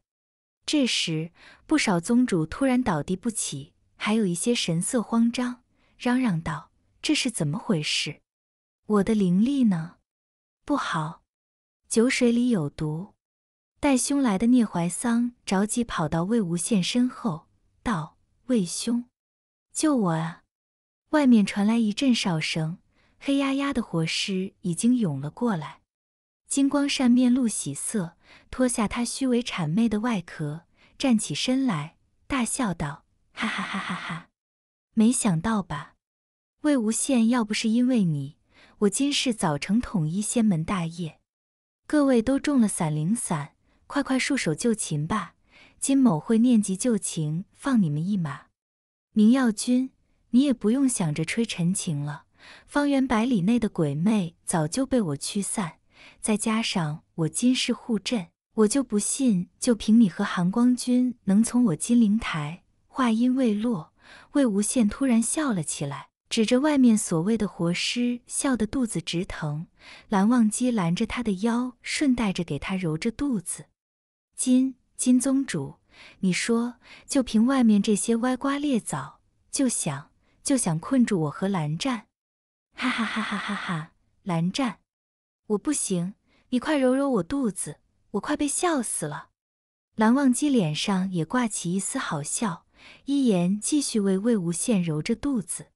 这时，不少宗主突然倒地不起，还有一些神色慌张，嚷嚷道：“这是怎么回事？”我的灵力呢？不好，酒水里有毒。带凶来的聂怀桑着急跑到魏无羡身后，道：“魏兄，救我啊！”外面传来一阵哨声，黑压压的火势已经涌了过来。金光善面露喜色，脱下他虚伪谄媚的外壳，站起身来，大笑道：“哈哈哈哈哈！没想到吧，魏无羡，要不是因为你……”我金氏早成统一仙门大业，各位都中了散灵散，快快束手就擒吧！金某会念及旧情，放你们一马。明耀君，你也不用想着吹陈情了，方圆百里内的鬼魅早就被我驱散，再加上我金氏护阵，我就不信就凭你和韩光君能从我金陵台。话音未落，魏无羡突然笑了起来。指着外面所谓的活尸，笑得肚子直疼。蓝忘机拦着他的腰，顺带着给他揉着肚子。金金宗主，你说，就凭外面这些歪瓜裂枣，就想就想困住我和蓝湛？哈哈哈哈哈哈！蓝湛，我不行，你快揉揉我肚子，我快被笑死了。蓝忘机脸上也挂起一丝好笑，一言继续为魏无羡揉着肚子。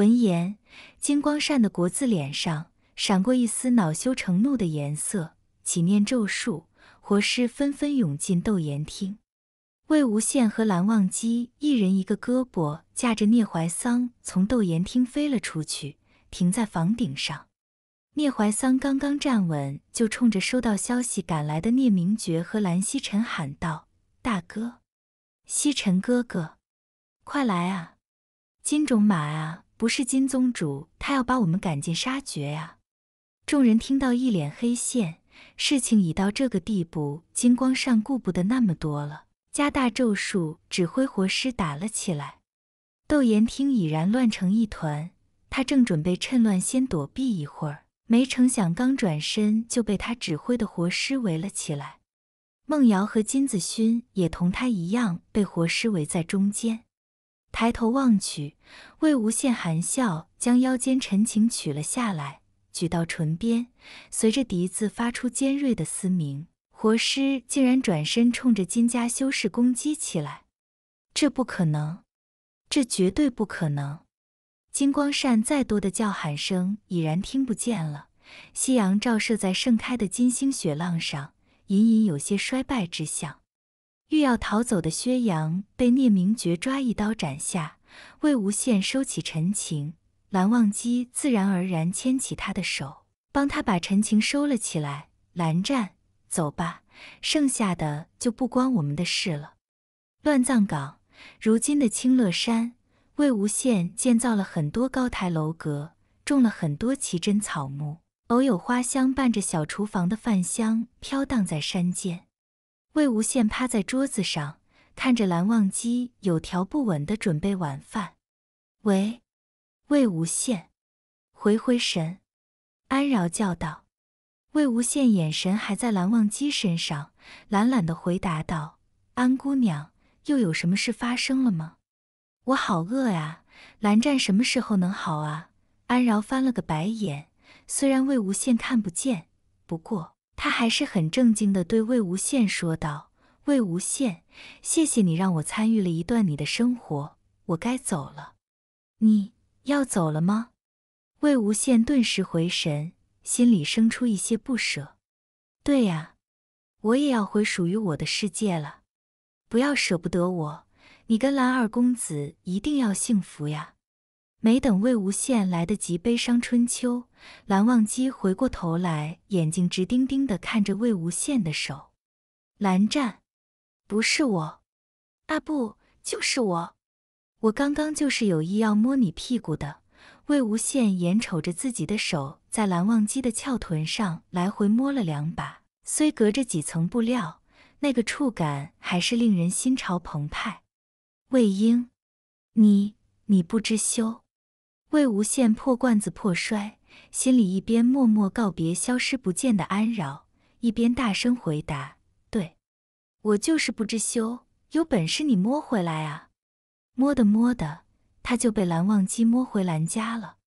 闻言，金光善的国字脸上闪过一丝恼羞成怒的颜色，起念咒术，活尸纷纷涌进窦岩厅。魏无羡和蓝忘机一人一个胳膊架着聂怀桑，从窦岩厅飞了出去，停在房顶上。聂怀桑刚刚站稳，就冲着收到消息赶来的聂明觉和蓝曦臣喊道：“大哥，曦臣哥哥，快来啊！金种马啊！”不是金宗主，他要把我们赶尽杀绝呀！众人听到，一脸黑线。事情已到这个地步，金光善顾不得那么多了，加大咒术，指挥活尸打了起来。窦岩听已然乱成一团，他正准备趁乱先躲避一会儿，没成想刚转身就被他指挥的活尸围了起来。孟瑶和金子勋也同他一样被活尸围在中间。抬头望去，魏无羡含笑将腰间陈情取了下来，举到唇边，随着笛子发出尖锐的嘶鸣，活尸竟然转身冲着金家修士攻击起来。这不可能！这绝对不可能！金光扇再多的叫喊声已然听不见了。夕阳照射在盛开的金星雪浪上，隐隐有些衰败之象。欲要逃走的薛洋被聂明珏抓一刀斩下，魏无羡收起陈情，蓝忘机自然而然牵起他的手，帮他把陈情收了起来。蓝湛，走吧，剩下的就不关我们的事了。乱葬岗，如今的清乐山，魏无羡建造了很多高台楼阁，种了很多奇珍草木，偶有花香伴着小厨房的饭香飘荡在山间。魏无羡趴在桌子上，看着蓝忘机有条不紊的准备晚饭。喂，魏无羡，回回神！安饶叫道。魏无羡眼神还在蓝忘机身上，懒懒的回答道：“安姑娘，又有什么事发生了吗？”我好饿啊！蓝湛什么时候能好啊？安饶翻了个白眼。虽然魏无羡看不见，不过。他还是很正经的对魏无羡说道：“魏无羡，谢谢你让我参与了一段你的生活，我该走了。你要走了吗？”魏无羡顿时回神，心里生出一些不舍。“对呀，我也要回属于我的世界了。不要舍不得我，你跟蓝二公子一定要幸福呀。”没等魏无羡来得及悲伤春秋，蓝忘机回过头来，眼睛直盯盯地看着魏无羡的手。蓝湛，不是我，啊不，就是我，我刚刚就是有意要摸你屁股的。魏无羡眼瞅着自己的手在蓝忘机的翘臀上来回摸了两把，虽隔着几层布料，那个触感还是令人心潮澎湃。魏婴，你你不知羞。魏无羡破罐子破摔，心里一边默默告别消失不见的安饶，一边大声回答：“对，我就是不知羞，有本事你摸回来啊！”摸的摸的，他就被蓝忘机摸回蓝家了。